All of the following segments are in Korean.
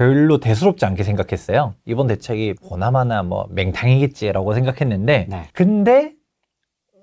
별로 대수롭지 않게 생각했어요. 이번 대책이 보나마나 뭐 맹탕이겠지라고 생각했는데, 네. 근데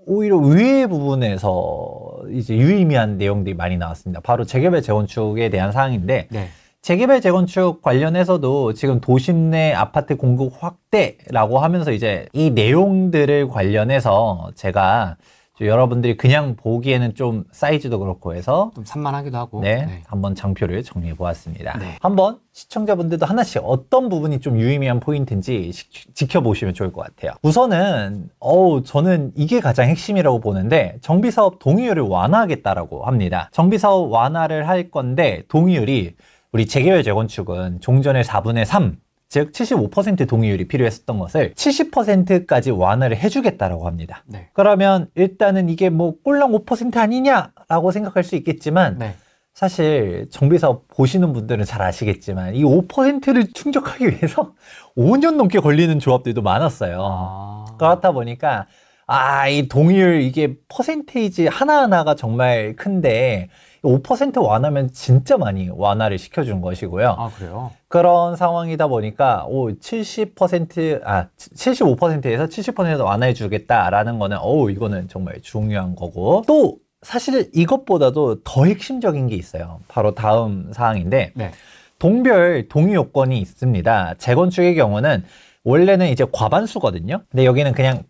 오히려 의외의 부분에서 이제 유의미한 내용들이 많이 나왔습니다. 바로 재개발 재건축에 대한 사항인데, 네. 재개발 재건축 관련해서도 지금 도심 내 아파트 공급 확대라고 하면서 이제 이 내용들을 관련해서 제가 여러분들이 그냥 보기에는 좀 사이즈도 그렇고 해서 좀 산만하기도 하고 네, 네. 한번 장표를 정리해 보았습니다. 네. 한번 시청자분들도 하나씩 어떤 부분이 좀 유의미한 포인트인지 시, 지켜보시면 좋을 것 같아요. 우선은 어우 저는 이게 가장 핵심이라고 보는데 정비사업 동의율을 완화하겠다라고 합니다. 정비사업 완화를 할 건데 동의율이 우리 재개발 재건축은 종전의 4분의 3 즉75% 동의율이 필요했었던 것을 70%까지 완화를 해주겠다라고 합니다. 네. 그러면 일단은 이게 뭐 꼴랑 5% 아니냐라고 생각할 수 있겠지만 네. 사실 정비사업 보시는 분들은 잘 아시겠지만 이 5%를 충족하기 위해서 5년 넘게 걸리는 조합들도 많았어요. 아... 그렇다 보니까 아, 이 동의율 이게 퍼센테이지 하나하나가 정말 큰데 5% 완화면 진짜 많이 완화를 시켜준 것이고요. 아, 그래요? 그런 상황이다 보니까 오 70%, 아 75%에서 70% 완화해 주겠다라는 거는 어 이거는 정말 중요한 거고 또 사실 이것보다도 더 핵심적인 게 있어요. 바로 다음 사항인데 네. 동별 동의 요건이 있습니다. 재건축의 경우는 원래는 이제 과반수거든요. 근데 여기는 그냥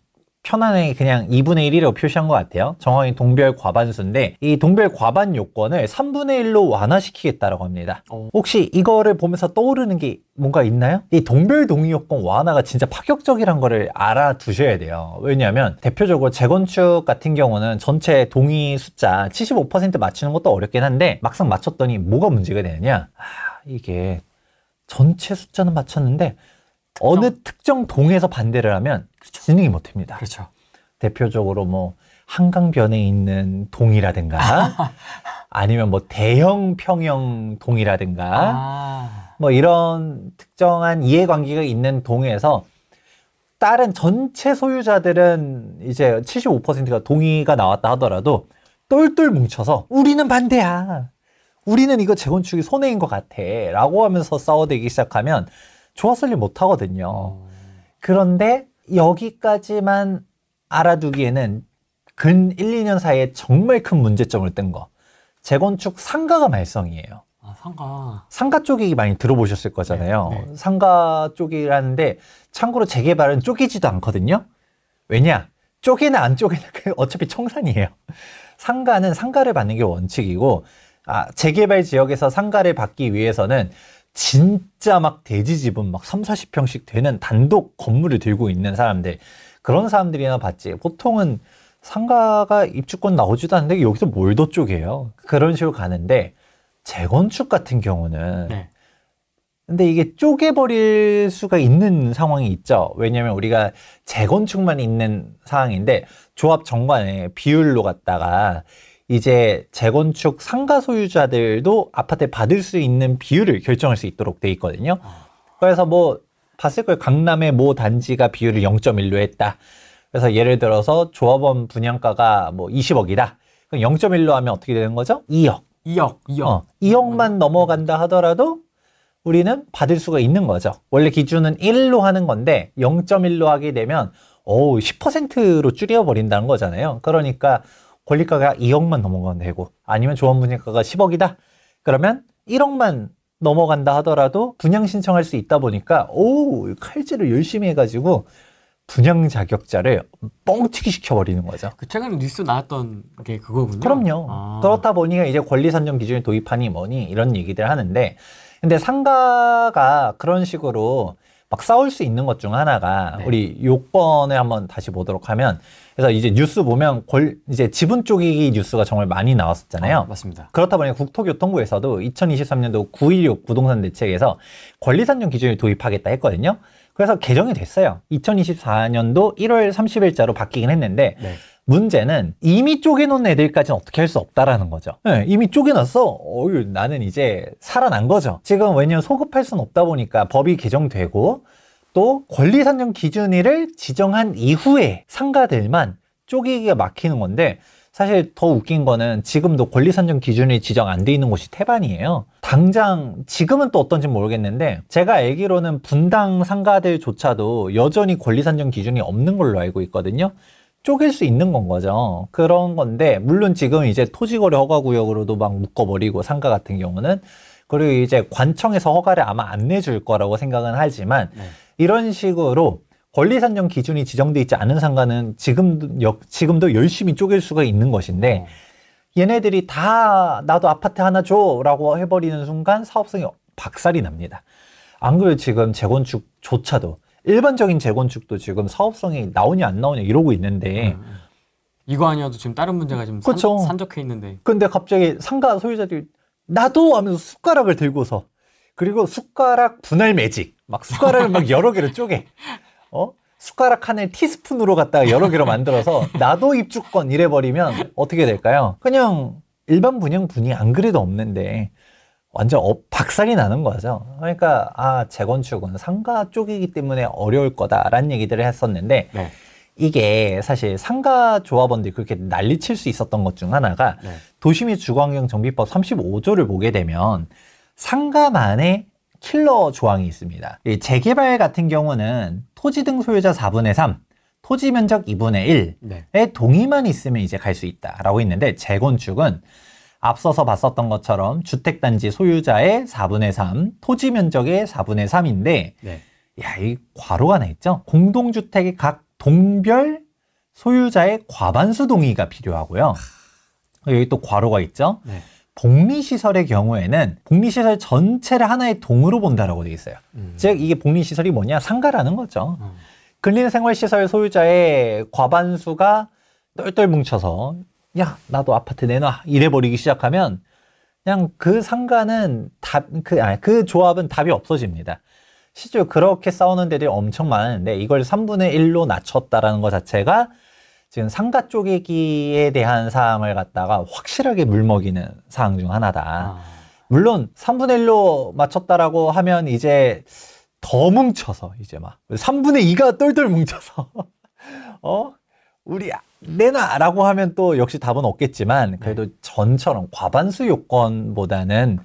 편안하게 그냥 2분의 1이라고 표시한 것 같아요. 정확히 동별 과반수인데 이 동별 과반 요건을 3분의 1로 완화시키겠다라고 합니다. 어. 혹시 이거를 보면서 떠오르는 게 뭔가 있나요? 이 동별 동의 요건 완화가 진짜 파격적이란 거를 알아두셔야 돼요. 왜냐하면 대표적으로 재건축 같은 경우는 전체 동의 숫자 75% 맞추는 것도 어렵긴 한데 막상 맞췄더니 뭐가 문제가 되느냐? 아, 이게 전체 숫자는 맞췄는데 특정. 어느 특정 동에서 반대를 하면 그렇죠. 진행이 못 됩니다. 그렇죠. 대표적으로 뭐 한강변에 있는 동이라든가 아니면 뭐 대형 평형 동이라든가 아. 뭐 이런 특정한 이해관계가 있는 동에서 다른 전체 소유자들은 이제 75%가 동의가 나왔다 하더라도 똘똘 뭉쳐서 우리는 반대야. 우리는 이거 재건축이 손해인 것 같아. 라고 하면서 싸워대기 시작하면 좋았을 리 못하거든요. 어. 그런데 여기까지만 알아두기에는 근 1, 2년 사이에 정말 큰 문제점을 뜬 거. 재건축 상가가 말썽이에요. 아, 상가. 상가 쪽이 많이 들어보셨을 거잖아요. 네, 네. 상가 쪽이라는데 참고로 재개발은 쪼개지도 않거든요. 왜냐? 쪼개나 안 쪼개나 어차피 청산이에요. 상가는 상가를 받는 게 원칙이고 아, 재개발 지역에서 상가를 받기 위해서는 진짜 막 대지 집은 막 3, 40평씩 되는 단독 건물을 들고 있는 사람들 그런 사람들이나 봤지 보통은 상가가 입주권 나오지도 않는데 여기서 몰도 쪽이에요 그런 식으로 가는데 재건축 같은 경우는 네. 근데 이게 쪼개버릴 수가 있는 상황이 있죠. 왜냐하면 우리가 재건축만 있는 상황인데 조합 정관에 비율로 갔다가 이제 재건축 상가 소유자들도 아파트 받을 수 있는 비율을 결정할 수 있도록 돼 있거든요. 아. 그래서 뭐 봤을 거예요. 강남의 모 단지가 비율을 0.1로 했다. 그래서 예를 들어서 조합원 분양가가 뭐 20억이다. 그럼 0.1로 하면 어떻게 되는 거죠? 2억. 2억, 2억. 어, 2억만 넘어간다 하더라도 우리는 받을 수가 있는 거죠. 원래 기준은 1로 하는 건데 0.1로 하게 되면 어우 10%로 줄여버린다는 거잖아요. 그러니까 권리가가 2억만 넘어가면 되고 아니면 조합분양가가 10억이다. 그러면 1억만 넘어간다 하더라도 분양 신청할 수 있다 보니까 오 칼질을 열심히 해가지고 분양 자격자를 뻥튀기 시켜버리는 거죠. 그 최근에 뉴스 나왔던 게 그거군요. 그럼요. 아. 그렇다 보니까 이제 권리 산정 기준이 도입하니 뭐니 이런 얘기들 하는데 근데 상가가 그런 식으로 막 싸울 수 있는 것 중 하나가 네. 우리 요건을 한번 다시 보도록 하면 그래서 이제 뉴스 보면 골, 이제 지분 쪼개기 뉴스가 정말 많이 나왔었잖아요. 아, 맞습니다. 그렇다 보니 국토교통부에서도 2023년도 9.16 부동산 대책에서 권리산정 기준을 도입하겠다 했거든요. 그래서 개정이 됐어요. 2024년도 1월 30일자로 바뀌긴 했는데 네. 문제는 이미 쪼개놓은 애들까지는 어떻게 할 수 없다라는 거죠. 네, 이미 쪼개놨어. 어유 나는 이제 살아난 거죠. 지금 왜냐면 소급할 수는 없다 보니까 법이 개정되고 또 권리선정 기준일을 지정한 이후에 상가들만 쪼개기가 막히는 건데 사실 더 웃긴 거는 지금도 권리선정 기준이 지정 안 돼 있는 곳이 태반이에요. 당장 지금은 또 어떤지 모르겠는데 제가 알기로는 분당 상가들조차도 여전히 권리선정 기준이 없는 걸로 알고 있거든요. 쪼갤 수 있는 건 거죠. 그런 건데 물론 지금 이제 토지거래 허가구역으로도 막 묶어버리고 상가 같은 경우는 그리고 이제 관청에서 허가를 아마 안 내줄 거라고 생각은 하지만 네. 이런 식으로 권리 산정 기준이 지정돼 있지 않은 상가는 지금도 여, 지금도 열심히 쪼갤 수가 있는 것인데 음. 얘네들이 다 나도 아파트 하나 줘라고 해버리는 순간 사업성이 박살이 납니다. 안 그래도 지금 재건축조차도 일반적인 재건축도 지금 사업성이 나오냐 안 나오냐 이러고 있는데 음. 음. 이거 아니어도 지금 다른 문제가 지금 그쵸. 산, 그렇죠. 적해 있는데 근데 갑자기 상가 소유자들이 나도 하면서 숟가락을 들고서 그리고 숟가락 분할 매직. 막 숟가락을 막 여러 개로 쪼개. 어? 숟가락 하나 티스푼으로 갖다가 여러 개로 만들어서 나도 입주권 이래버리면 어떻게 될까요? 그냥 일반 분양분이 안 그래도 없는데 완전 어, 박살이 나는 거죠. 그러니까 아 재건축은 상가 쪽이기 때문에 어려울 거다라는 얘기들을 했었는데 네. 이게 사실 상가 조합원들이 그렇게 난리칠 수 있었던 것 중 하나가 네. 도심의 주거환경 정비법 35조를 보게 되면 상가만에 킬러 조항이 있습니다. 재개발 같은 경우는 토지 등 소유자 4분의 3, 토지 면적 2분의 1의 네. 동의만 있으면 이제 갈 수 있다라고 있는데 재건축은 앞서서 봤었던 것처럼 주택단지 소유자의 4분의 3, 토지 면적의 4분의 3인데 네. 야, 이 과로가 하나 있죠? 공동주택의 각 동별 소유자의 과반수 동의가 필요하고요. 여기 또 과로가 있죠? 네. 복리시설의 경우에는 복리시설 전체를 하나의 동으로 본다라고 되어 있어요. 음. 즉 이게 복리시설이 뭐냐 상가라는 거죠. 음. 근린생활시설 소유자의 과반수가 똘똘 뭉쳐서 야 나도 아파트 내놔 이래버리기 시작하면 그냥 그 상가는 답그 아그 조합은 답이 없어집니다. 실제로 그렇게 싸우는 데들이 엄청 많은데 이걸 3분의 1로 낮췄다라는 것 자체가 지금 상가 쪼개기에 대한 사항을 갖다가 확실하게 물먹이는 사항 중 하나다. 아. 물론 3분의 1로 맞췄다라고 하면 이제 더 뭉쳐서 이제 막 3분의 2가 똘똘 뭉쳐서 어 우리 아, 내놔라고 하면 또 역시 답은 없겠지만 네. 그래도 네. 전처럼 과반수 요건보다는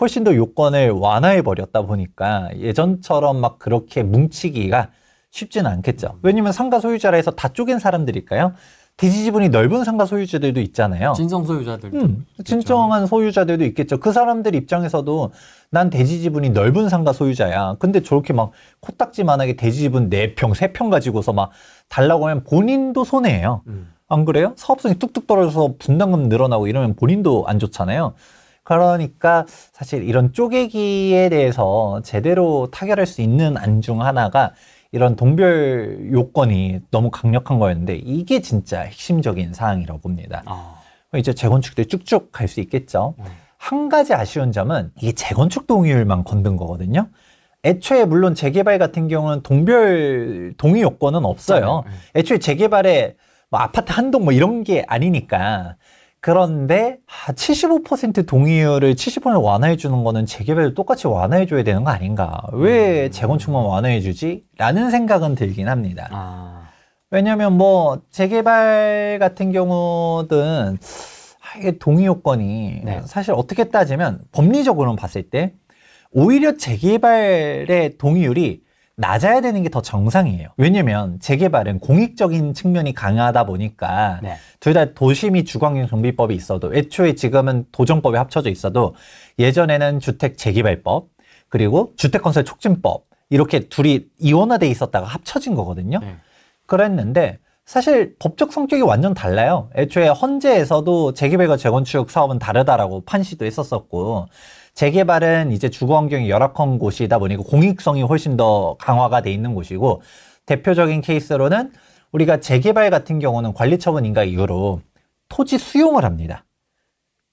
훨씬 더 요건을 완화해 버렸다 보니까 예전처럼 막 그렇게 뭉치기가 쉽지는 않겠죠. 왜냐면 상가 소유자라 해서 다 쪼갠 사람들일까요? 대지 지분이 넓은 상가 소유자들도 있잖아요. 진성 소유자들도. 음, 진정한 소유자들도 있겠죠. 그 사람들 입장에서도 난 대지 지분이 넓은 상가 소유자야. 근데 저렇게 막 코딱지만하게 대지 지분 4평, 3평 가지고서 막 달라고 하면 본인도 손해예요. 음. 안 그래요? 사업성이 뚝뚝 떨어져서 분담금 늘어나고 이러면 본인도 안 좋잖아요. 그러니까 사실 이런 쪼개기에 대해서 제대로 타결할 수 있는 안중 하나가 이런 동별 요건이 너무 강력한 거였는데 이게 진짜 핵심적인 사항이라고 봅니다. 아. 이제 재건축도 쭉쭉 갈 수 있겠죠. 음. 한 가지 아쉬운 점은 이게 재건축 동의율만 건든 거거든요. 애초에 물론 재개발 같은 경우는 동별 동의 요건은 없어요. 네, 네. 애초에 재개발에 뭐 아파트 한 동 뭐 이런 게 아니니까 그런데 75% 아, 동의율을 70%를 완화해 주는 거는 재개발 똑같이 완화해 줘야 되는 거 아닌가? 왜 음. 재건축만 완화해 주지? 라는 생각은 들긴 합니다. 아. 왜냐면 뭐 재개발 같은 경우든 아, 이게 동의 요건이 네. 사실 어떻게 따지면 법리적으로 봤을 때 오히려 재개발의 동의율이 낮아야 되는 게 더 정상이에요. 왜냐면 재개발은 공익적인 측면이 강하다 보니까 네. 둘다 도심이 주광환 정비법이 있어도 애초에 지금은 도정법이 합쳐져 있어도 예전에는 주택 재개발법 그리고 주택 건설 촉진법 이렇게 둘이 이원화돼 있었다가 합쳐진 거거든요. 네. 그랬는데 사실 법적 성격이 완전 달라요. 애초에 헌재에서도 재개발과 재건축 사업은 다르다라고 판시도 했었었고 재개발은 이제 주거 환경이 열악한 곳이다 보니까 그 공익성이 훨씬 더 강화가 돼 있는 곳이고 대표적인 케이스로는 우리가 재개발 같은 경우는 관리처분 인가 이후로 토지 수용을 합니다.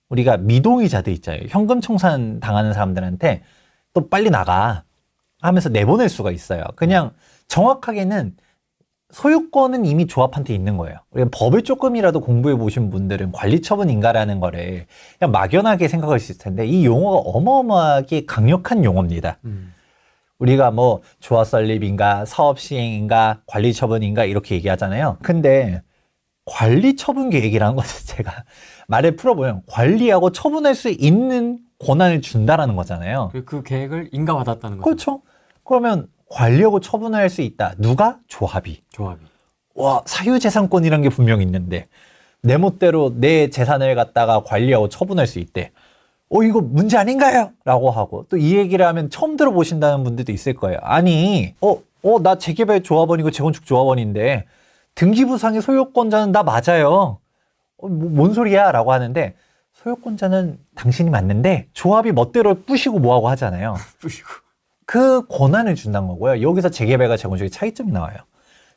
우리가 미동의자들 있잖아요. 현금 청산 당하는 사람들한테 또 빨리 나가 하면서 내보낼 수가 있어요. 그냥 정확하게는 소유권은 이미 조합한테 있는 거예요. 우리가 법을 조금이라도 공부해 보신 분들은 관리처분인가라는 거를 그냥 막연하게 생각하실 텐데 이 용어가 어마어마하게 강력한 용어입니다. 음. 우리가 뭐 조합 설립인가 사업 시행인가 관리처분인가 이렇게 얘기하잖아요. 근데 관리처분 계획이라는 것 자체가 말을 풀어보면 관리하고 처분할 수 있는 권한을 준다라는 거잖아요. 그, 그 계획을 인가받았다는 거죠. 그렇죠. 그러면 관리하고 처분할 수 있다. 누가? 조합이. 조합이. 와, 사유재산권이란 게 분명 있는데 내 멋대로 내 재산을 갖다가 관리하고 처분할 수 있대. 어, 이거 문제 아닌가요? 라고 하고 또 이 얘기를 하면 처음 들어보신다는 분들도 있을 거예요. 아니, 어, 어, 나 재개발 조합원이고 재건축 조합원인데 등기부상의 소유권자는 나 맞아요. 어, 뭐, 뭔 소리야? 라고 하는데 소유권자는 당신이 맞는데 조합이 멋대로 뿌시고 뭐하고 하잖아요. 뿌시고. 그 권한을 준다는 거고요. 여기서 재개발과 재건축의 차이점이 나와요.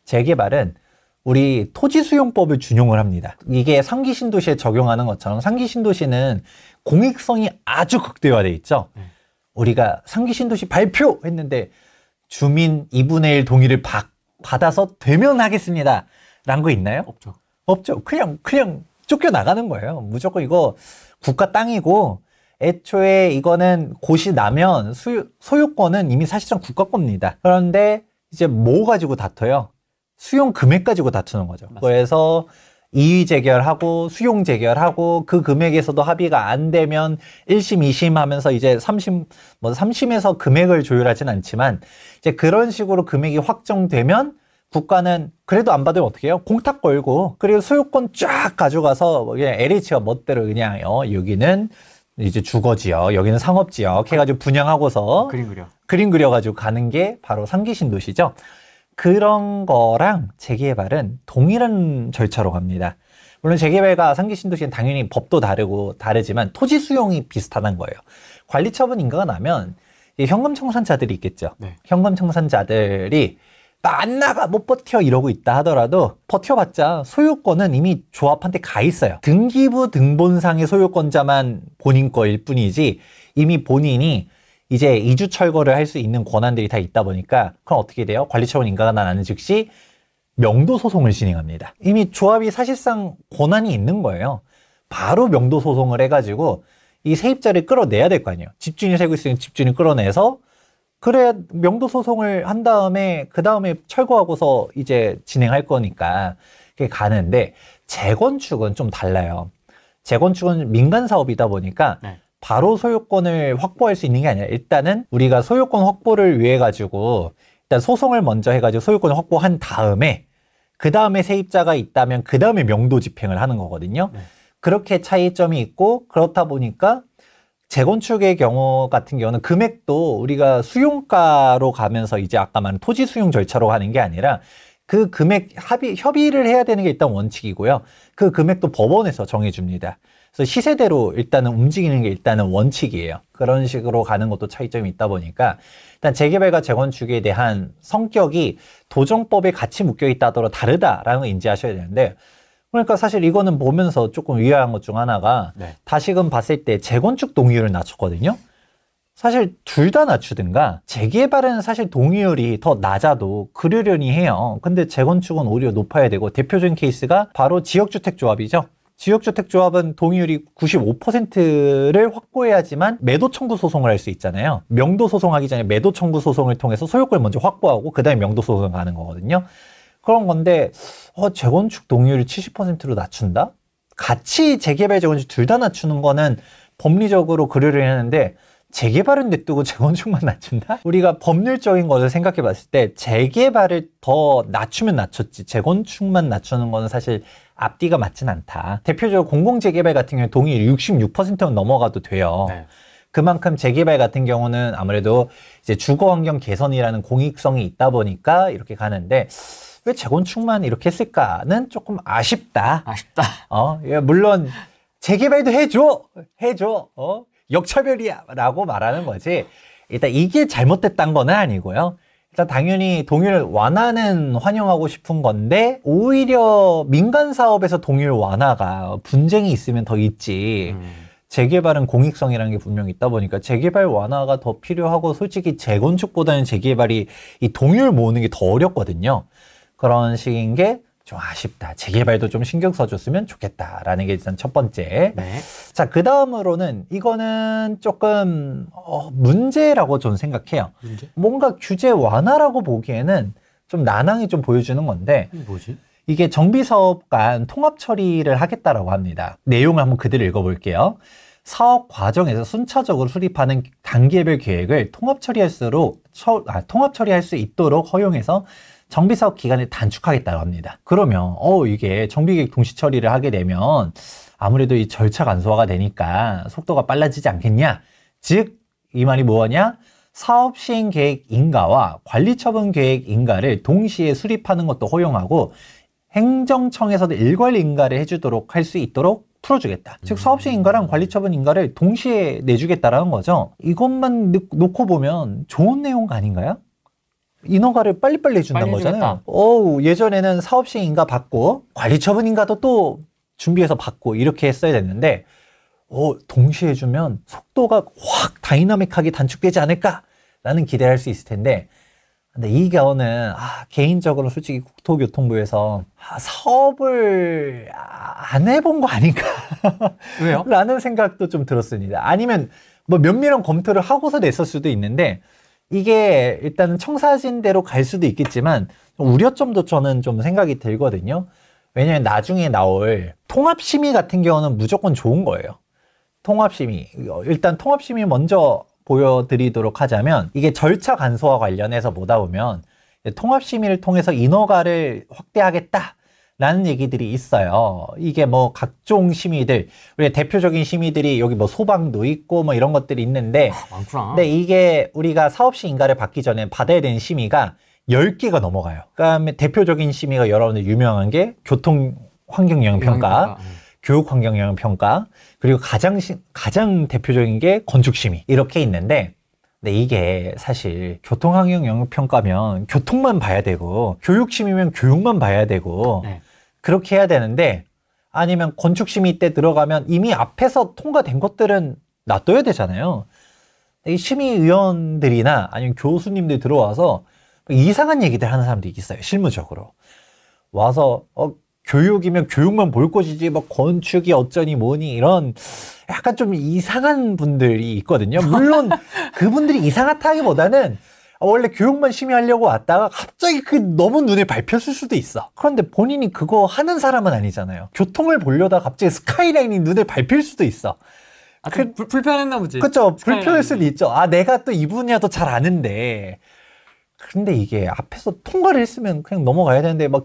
재개발은 우리 토지수용법을 준용을 합니다. 이게 상기신도시에 적용하는 것처럼 상기신도시는 공익성이 아주 극대화돼 있죠. 음. 우리가 상기신도시 발표했는데 주민 2분의 1 동의를 받, 받아서 되면 하겠습니다. 라는 거 있나요? 없죠. 없죠. 그냥, 그냥 쫓겨나가는 거예요. 무조건 이거 국가 땅이고 애초에 이거는 곳이 나면 수유, 소유권은 이미 사실상 국가 겁니다. 그런데 이제 뭐 가지고 다퉈요? 수용 금액 가지고 다투는 거죠. 맞습니다. 그래서 이의 재결하고 수용 재결하고 그 금액에서도 합의가 안 되면 1심, 2심 하면서 이제 3심 뭐 3심에서 금액을 조율하진 않지만 이제 그런 식으로 금액이 확정되면 국가는 그래도 안 받으면 어떻게 해요? 공탁 걸고 그리고 소유권 쫙 가져가서 뭐 그냥 LH가 멋대로 그냥 요 어, 여기는 이제 주거 지역, 여기는 상업 지역 해가지고 분양하고서 그림 그려. 그림 그려가지고 가는 게 바로 상기신 도시죠. 그런 거랑 재개발은 동일한 절차로 갑니다. 물론 재개발과 상기 신도시는 당연히 법도 다르고 다르지만 토지 수용이 비슷하다는 거예요. 관리처분 인가가 나면 현금 청산자들이 있겠죠. 네. 현금 청산자들이 뭐 안 나가 못 버텨 이러고 있다 하더라도 버텨봤자 소유권은 이미 조합한테 가 있어요. 등기부 등본상의 소유권자만 본인 거일 뿐이지 이미 본인이 이제 이주 철거를 할 수 있는 권한들이 다 있다 보니까 그럼 어떻게 돼요? 관리처분 인가가 나는 즉시 명도 소송을 진행합니다. 이미 조합이 사실상 권한이 있는 거예요. 바로 명도 소송을 해가지고 이 세입자를 끌어내야 될 거 아니에요. 집주인이 살고 있으니 집주인을 끌어내서 그래 야 명도 소송을 한 다음에 그 다음에 철거하고서 이제 진행할 거니까 그게 가는데 재건축은 좀 달라요. 재건축은 민간 사업이다 보니까 네. 바로 소유권을 확보할 수 있는 게 아니라 일단은 우리가 소유권 확보를 위해 가지고 일단 소송을 먼저 해가지고 소유권을 확보한 다음에 그 다음에 세입자가 있다면 그 다음에 명도 집행을 하는 거거든요. 네. 그렇게 차이점이 있고 그렇다 보니까 재건축의 경우 같은 경우는 금액도 우리가 수용가로 가면서 이제 아까 말한 토지 수용 절차로 하는 게 아니라 그 금액 합의 협의를 해야 되는 게 일단 원칙이고요. 그 금액도 법원에서 정해 줍니다. 그래서 시세대로 일단은 움직이는 게 일단은 원칙이에요. 그런 식으로 가는 것도 차이점이 있다 보니까 일단 재개발과 재건축에 대한 성격이 도정법에 같이 묶여 있다 더러 다르다라는 걸 인지하셔야 되는데 그러니까 사실 이거는 보면서 조금 의아한 것 중 하나가 네. 다시금 봤을 때 재건축 동의율을 낮췄거든요. 사실 둘 다 낮추든가 재개발은 사실 동의율이 더 낮아도 그러려니 해요. 근데 재건축은 오히려 높아야 되고 대표적인 케이스가 바로 지역주택조합이죠. 지역주택조합은 동의율이 95%를 확보해야지만 매도 청구 소송을 할 수 있잖아요. 명도 소송하기 전에 매도 청구 소송을 통해서 소유권을 먼저 확보하고 그다음에 명도 소송을 가는 거거든요. 그런 건데 어, 재건축 동의율을 70%로 낮춘다? 같이 재개발, 재건축 둘 다 낮추는 거는 법리적으로 고려를 해야 하는데 재개발은 냅두고 재건축만 낮춘다? 우리가 법률적인 것을 생각해 봤을 때 재개발을 더 낮추면 낮췄지 재건축만 낮추는 거는 사실 앞뒤가 맞진 않다. 대표적으로 공공재개발 같은 경우에 동의율 66%는 넘어가도 돼요. 네. 그만큼 재개발 같은 경우는 아무래도 이제 주거 환경 개선이라는 공익성이 있다 보니까 이렇게 가는데 왜 재건축만 이렇게 했을까는 조금 아쉽다. 아쉽다. 어, 예, 물론 재개발도 해줘, 해줘. 어, 역차별이야라고 말하는 거지. 일단 이게 잘못됐단 거는 아니고요. 일단 당연히 동일 완화는 환영하고 싶은 건데 오히려 민간 사업에서 동일 완화가 분쟁이 있으면 더 있지. 음. 재개발은 공익성이라는 게 분명히 있다 보니까 재개발 완화가 더 필요하고 솔직히 재건축보다는 재개발이 이 동율 모으는 게 더 어렵거든요. 그런 식인 게 좀 아쉽다. 재개발도 좀 신경 써줬으면 좋겠다라는 게 일단 첫 번째. 네. 자, 그 다음으로는 이거는 조금 어, 문제라고 저는 생각해요. 문제? 뭔가 규제 완화라고 보기에는 좀 난항이 좀 보여주는 건데. 뭐지? 이게 정비사업 간 통합 처리를 하겠다라고 합니다. 내용을 한번 그대로 읽어볼게요. 사업 과정에서 순차적으로 수립하는 단계별 계획을 통합 처리할수록 처, 아, 통합 처리할 수 있도록 허용해서 정비 사업 기간을 단축하겠다고 합니다. 그러면 어 이게 정비 계획 동시 처리를 하게 되면 아무래도 이 절차 간소화가 되니까 속도가 빨라지지 않겠냐? 즉 이 말이 뭐냐 사업 시행 계획 인가와 관리 처분 계획 인가를 동시에 수립하는 것도 허용하고 행정청에서도 일괄 인가를 해주도록 할 수 있도록 풀어주겠다. 음. 즉 사업시 인가랑 관리처분 인가를 동시에 내주겠다라는 거죠. 이것만 놓고 보면 좋은 내용 아닌가요? 인허가를 빨리빨리 해준다는 빨리 거잖아요. 어우, 예전에는 사업시행인가 받고 관리처분인가도 또 준비해서 받고 이렇게 했어야 됐는데 어, 동시에 해주면 속도가 확 다이나믹하게 단축되지 않을까라는 기대할 수 있을 텐데 근데 이경우는 아, 개인적으로 솔직히 국토교통부에서 아, 사업을 아, 안 해본 거 아닌가 왜요? 라는 생각도 좀 들었습니다. 아니면 뭐 면밀한 검토를 하고서 냈을 수도 있는데 이게 일단은 청사진대로 갈 수도 있겠지만 우려점도 저는 좀 생각이 들거든요. 왜냐면 나중에 나올 통합심의 같은 경우는 무조건 좋은 거예요. 통합심의. 어, 일단 통합심의 먼저 보여드리도록 하자면 이게 절차 간소화 관련해서 보다 보면 통합심의를 통해서 인허가를 확대하겠다. 라는 얘기들이 있어요. 이게 뭐 각종 심의들, 우리 대표적인 심의들이 여기 뭐 소방도 있고 뭐 이런 것들이 있는데 아, 많구나. 근데 이게 우리가 사업시 인가를 받기 전에 받아야 되는 심의가 10개가 넘어가요. 그다음에 대표적인 심의가 여러분들 유명한 게 교통 환경 영향 평가, 교육 환경 영향 평가, 그리고 가장 시, 가장 대표적인 게 건축 심의 이렇게 있는데 근데 이게 사실 교통환경 영역평가면 교통만 봐야 되고 교육심이면 교육만 봐야 되고 네. 그렇게 해야 되는데 아니면 건축심의 때 들어가면 이미 앞에서 통과된 것들은 놔둬야 되잖아요. 이 심의위원들이나 아니면 교수님들 이 들어와서 이상한 얘기들 하는 사람도이 있어요. 실무적으로. 와서 어, 교육이면 교육만 볼 것이지 뭐 건축이 어쩌니 뭐니 이런 약간 좀 이상한 분들이 있거든요. 물론 그분들이 이상하다기보다는 원래 교육만 심의하려고 왔다가 갑자기 그 너무 눈에 밟혔을 수도 있어. 그런데 본인이 그거 하는 사람은 아니잖아요. 교통을 보려다 갑자기 스카이라인이 눈에 밟힐 수도 있어. 아, 그, 불, 불편했나 보지. 그쵸 불편할 수도 있죠. 아, 내가 또 이 분야도 잘 아는데. 근데 이게 앞에서 통과를 했으면 그냥 넘어가야 되는데 막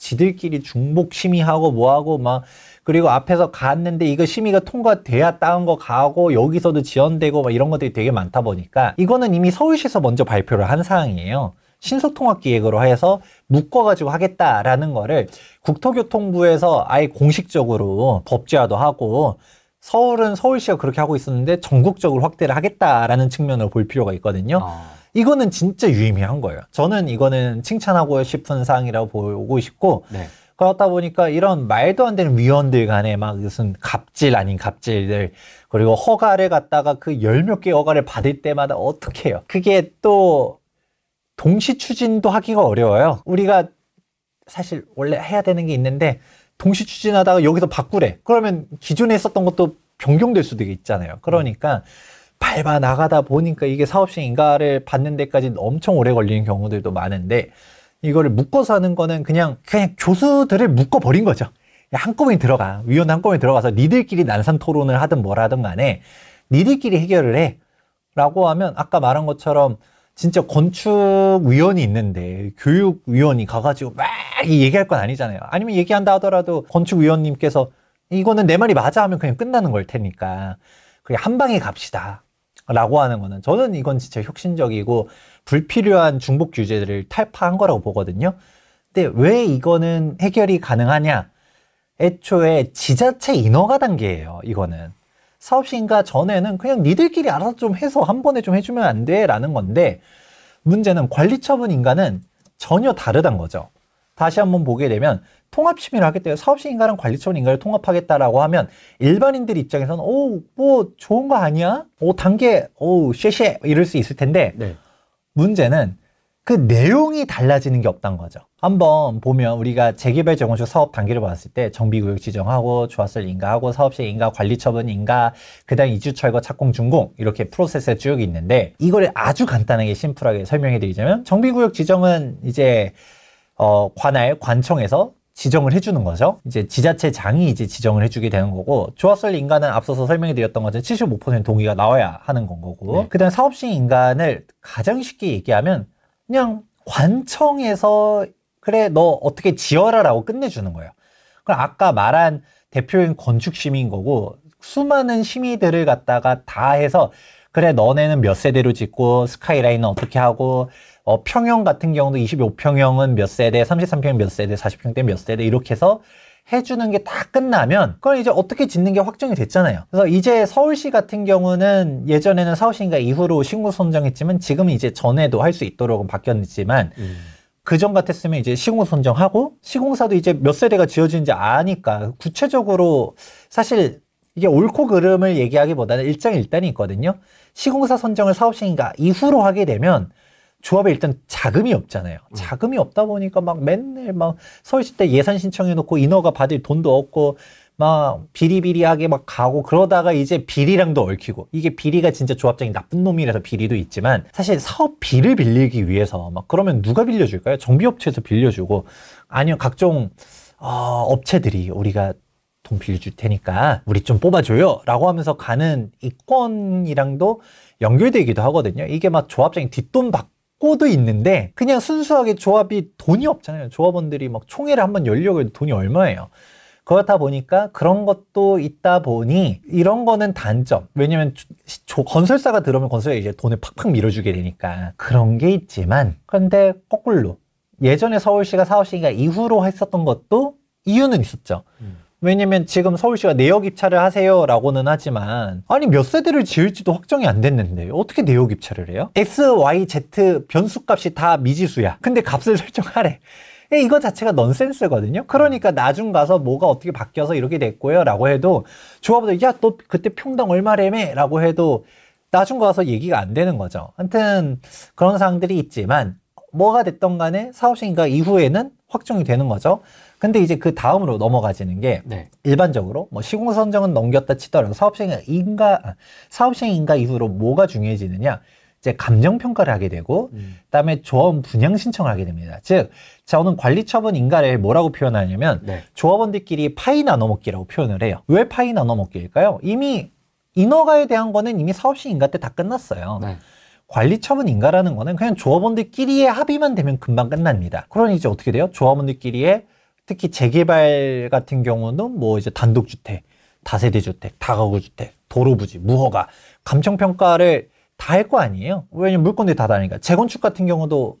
지들끼리 중복 심의하고 뭐하고 막 그리고 앞에서 갔는데 이거 심의가 통과돼야 따른거 가고 여기서도 지연되고 막 이런 것들이 되게 많다 보니까 이거는 이미 서울시에서 먼저 발표를 한 사항이에요. 신속통합기획으로 해서 묶어가지고 하겠다라는 거를 국토교통부에서 아예 공식적으로 법제화도 하고 서울은 서울시가 그렇게 하고 있었는데 전국적으로 확대를 하겠다라는 측면으로 볼 필요가 있거든요. 아. 이거는 진짜 유의미한 거예요. 저는 이거는 칭찬하고 싶은 사항이라고 보고 싶고 네. 그렇다 보니까 이런 말도 안 되는 위원들 간에 막 무슨 갑질 아닌 갑질들 그리고 허가를 갖다가 그 열 몇 개 허가를 받을 때마다 어떻게 해요? 그게 또 동시 추진도 하기가 어려워요. 우리가 사실 원래 해야 되는 게 있는데 동시 추진하다가 여기서 바꾸래. 그러면 기존에 있었던 것도 변경될 수도 있잖아요. 그러니까 음. 밟아 나가다 보니까 이게 사업식 인가를 받는 데까지 엄청 오래 걸리는 경우들도 많은데 이거를 묶어서 하는 거는 그냥 그냥 교수들을 묶어 버린 거죠. 한꺼번에 들어가 위원 한꺼번에 들어가서 니들끼리 난산 토론을 하든 뭘하든 간에 니들끼리 해결을 해라고 하면 아까 말한 것처럼 진짜 건축위원이 있는데 교육위원이 가가지고 막 얘기할 건 아니잖아요. 아니면 얘기한다 하더라도 건축위원님께서 이거는 내 말이 맞아 하면 그냥 끝나는 걸 테니까 그냥 한 방에 갑시다. 라고 하는 거는 저는 이건 진짜 혁신적이고 불필요한 중복 규제들을 탈파한 거라고 보거든요. 근데 왜 이거는 해결이 가능하냐? 애초에 지자체 인허가 단계예요, 이거는. 사업 시인가 전에는 그냥 니들끼리 알아서 좀 해서 한 번에 좀 해주면 안 돼? 라는 건데 문제는 관리처분 인가는 전혀 다르단 거죠. 다시 한번 보게 되면 통합 심의를 하기 때문에 사업식인가랑 관리처분인가를 통합하겠다라고 하면 일반인들 입장에서는 오, 뭐 좋은 거 아니야? 오, 단계, 오, 쉐쉐 이럴 수 있을 텐데 네. 문제는 그 내용이 달라지는 게 없단 거죠. 한번 보면 우리가 재개발 정원주 사업 단계를 봤을 때 정비구역 지정하고 조합설 인가하고 사업시 인가 관리처분 인가 그다음 이주 철거 착공 준공 이렇게 프로세스가 쭉 있는데 이거를 아주 간단하게 심플하게 설명해드리자면 정비구역 지정은 이제 어, 관할 관청에서 지정을 해주는 거죠. 이제 지자체장이 이제 지정을 해주게 되는 거고 조합설 인간은 앞서서 설명해 드렸던 것처럼 75% 동의가 나와야 하는 건 거고 네. 그다음 사업식 인간을 가장 쉽게 얘기하면 그냥 관청에서 그래 너 어떻게 지어라라고 끝내주는 거예요. 그럼 아까 말한 대표인 건축 시민 거고 수많은 심의들을 갖다가 다 해서 그래 너네는 몇 세대로 짓고 스카이라인은 어떻게 하고 어, 평형 같은 경우도 25평형은 몇 세대, 33평 형몇 세대, 40평대 몇 세대 이렇게 해서 해주는 게 다 끝나면 그걸 이제 어떻게 짓는 게 확정이 됐잖아요. 그래서 이제 서울시 같은 경우는 예전에는 서울시인가 이후로 신고 선정했지만 지금은 이제 전에도 할 수 있도록 바뀌었지만 음. 그전 같았으면 이제 신고 선정하고 시공사도 이제 몇 세대가 지어지는지 아니까 구체적으로 사실 이게 옳고 그름을 얘기하기보다는 일장일단이 있거든요. 시공사 선정을 사업시인가 이후로 하게 되면 조합에 일단 자금이 없잖아요. 음. 자금이 없다 보니까 막 맨날 막 서울시대 예산 신청해놓고 인허가 받을 돈도 없고 막 비리비리하게 막 가고 그러다가 이제 비리랑도 얽히고 이게 비리가 진짜 조합장이 나쁜 놈이라서 비리도 있지만 사실 사업비를 빌리기 위해서 막 그러면 누가 빌려줄까요? 정비업체에서 빌려주고 아니면 각종 어, 업체들이 우리가 돈 빌려줄 테니까 우리 좀 뽑아줘요 라고 하면서 가는 이권이랑도 연결되기도 하거든요. 이게 막 조합장이 뒷돈 받고 갖고도 있는데 그냥 순수하게 조합이 돈이 없잖아요. 조합원들이 막 총회를 한번 열려고 해도 돈이 얼마예요. 그렇다 보니까 그런 것도 있다 보니 이런 거는 단점. 왜냐면 건설사가 들어오면 건설사 이제 돈을 팍팍 밀어주게 되니까 그런 게 있지만 그런데 거꾸로 예전에 서울시가 사업시가 기 이후로 했었던 것도 이유는 있었죠. 음. 왜냐면 지금 서울시가 내역 입찰을 하세요라고는 하지만 아니 몇 세대를 지을지도 확정이 안 됐는데 어떻게 내역 입찰을 해요? X, Y, Z 변수값이 다 미지수야. 근데 값을 설정하래. 예, 이거 자체가 넌센스거든요. 그러니까 나중 가서 뭐가 어떻게 바뀌어서 이렇게 됐고요. 라고 해도 조합원들, 야, 너 그때 평당 얼마래매? 라고 해도 나중 가서 얘기가 안 되는 거죠. 하여튼 그런 사항들이 있지만 뭐가 됐던 간에 사업시가 이후에는 확정이 되는 거죠. 근데 이제 그 다음으로 넘어가지는 게 네. 일반적으로 뭐 시공 선정은 넘겼다 치더라도 사업 시행 인가 아, 사업 시행 인가 이후로 뭐가 중요해지느냐? 이제 감정 평가를 하게 되고 음. 그다음에 조합 분양 신청을 하게 됩니다. 즉 저는 관리 처분 인가를 뭐라고 표현하냐면 네. 조합원들끼리 파이 나눠먹기라고 표현을 해요. 왜 파이 나눠먹기일까요? 이미 인허가에 대한 거는 이미 사업 시행 인가 때 다 끝났어요. 네. 관리 처분 인가라는 거는 그냥 조합원들끼리의 합의만 되면 금방 끝납니다. 그러니 이제 어떻게 돼요? 조합원들끼리의 특히 재개발 같은 경우는 뭐 이제 단독주택, 다세대 주택, 다가구 주택, 도로 부지, 무허가 감정 평가를 다 할 거 아니에요. 왜냐면 물건들이 다 다니까. 재건축 같은 경우도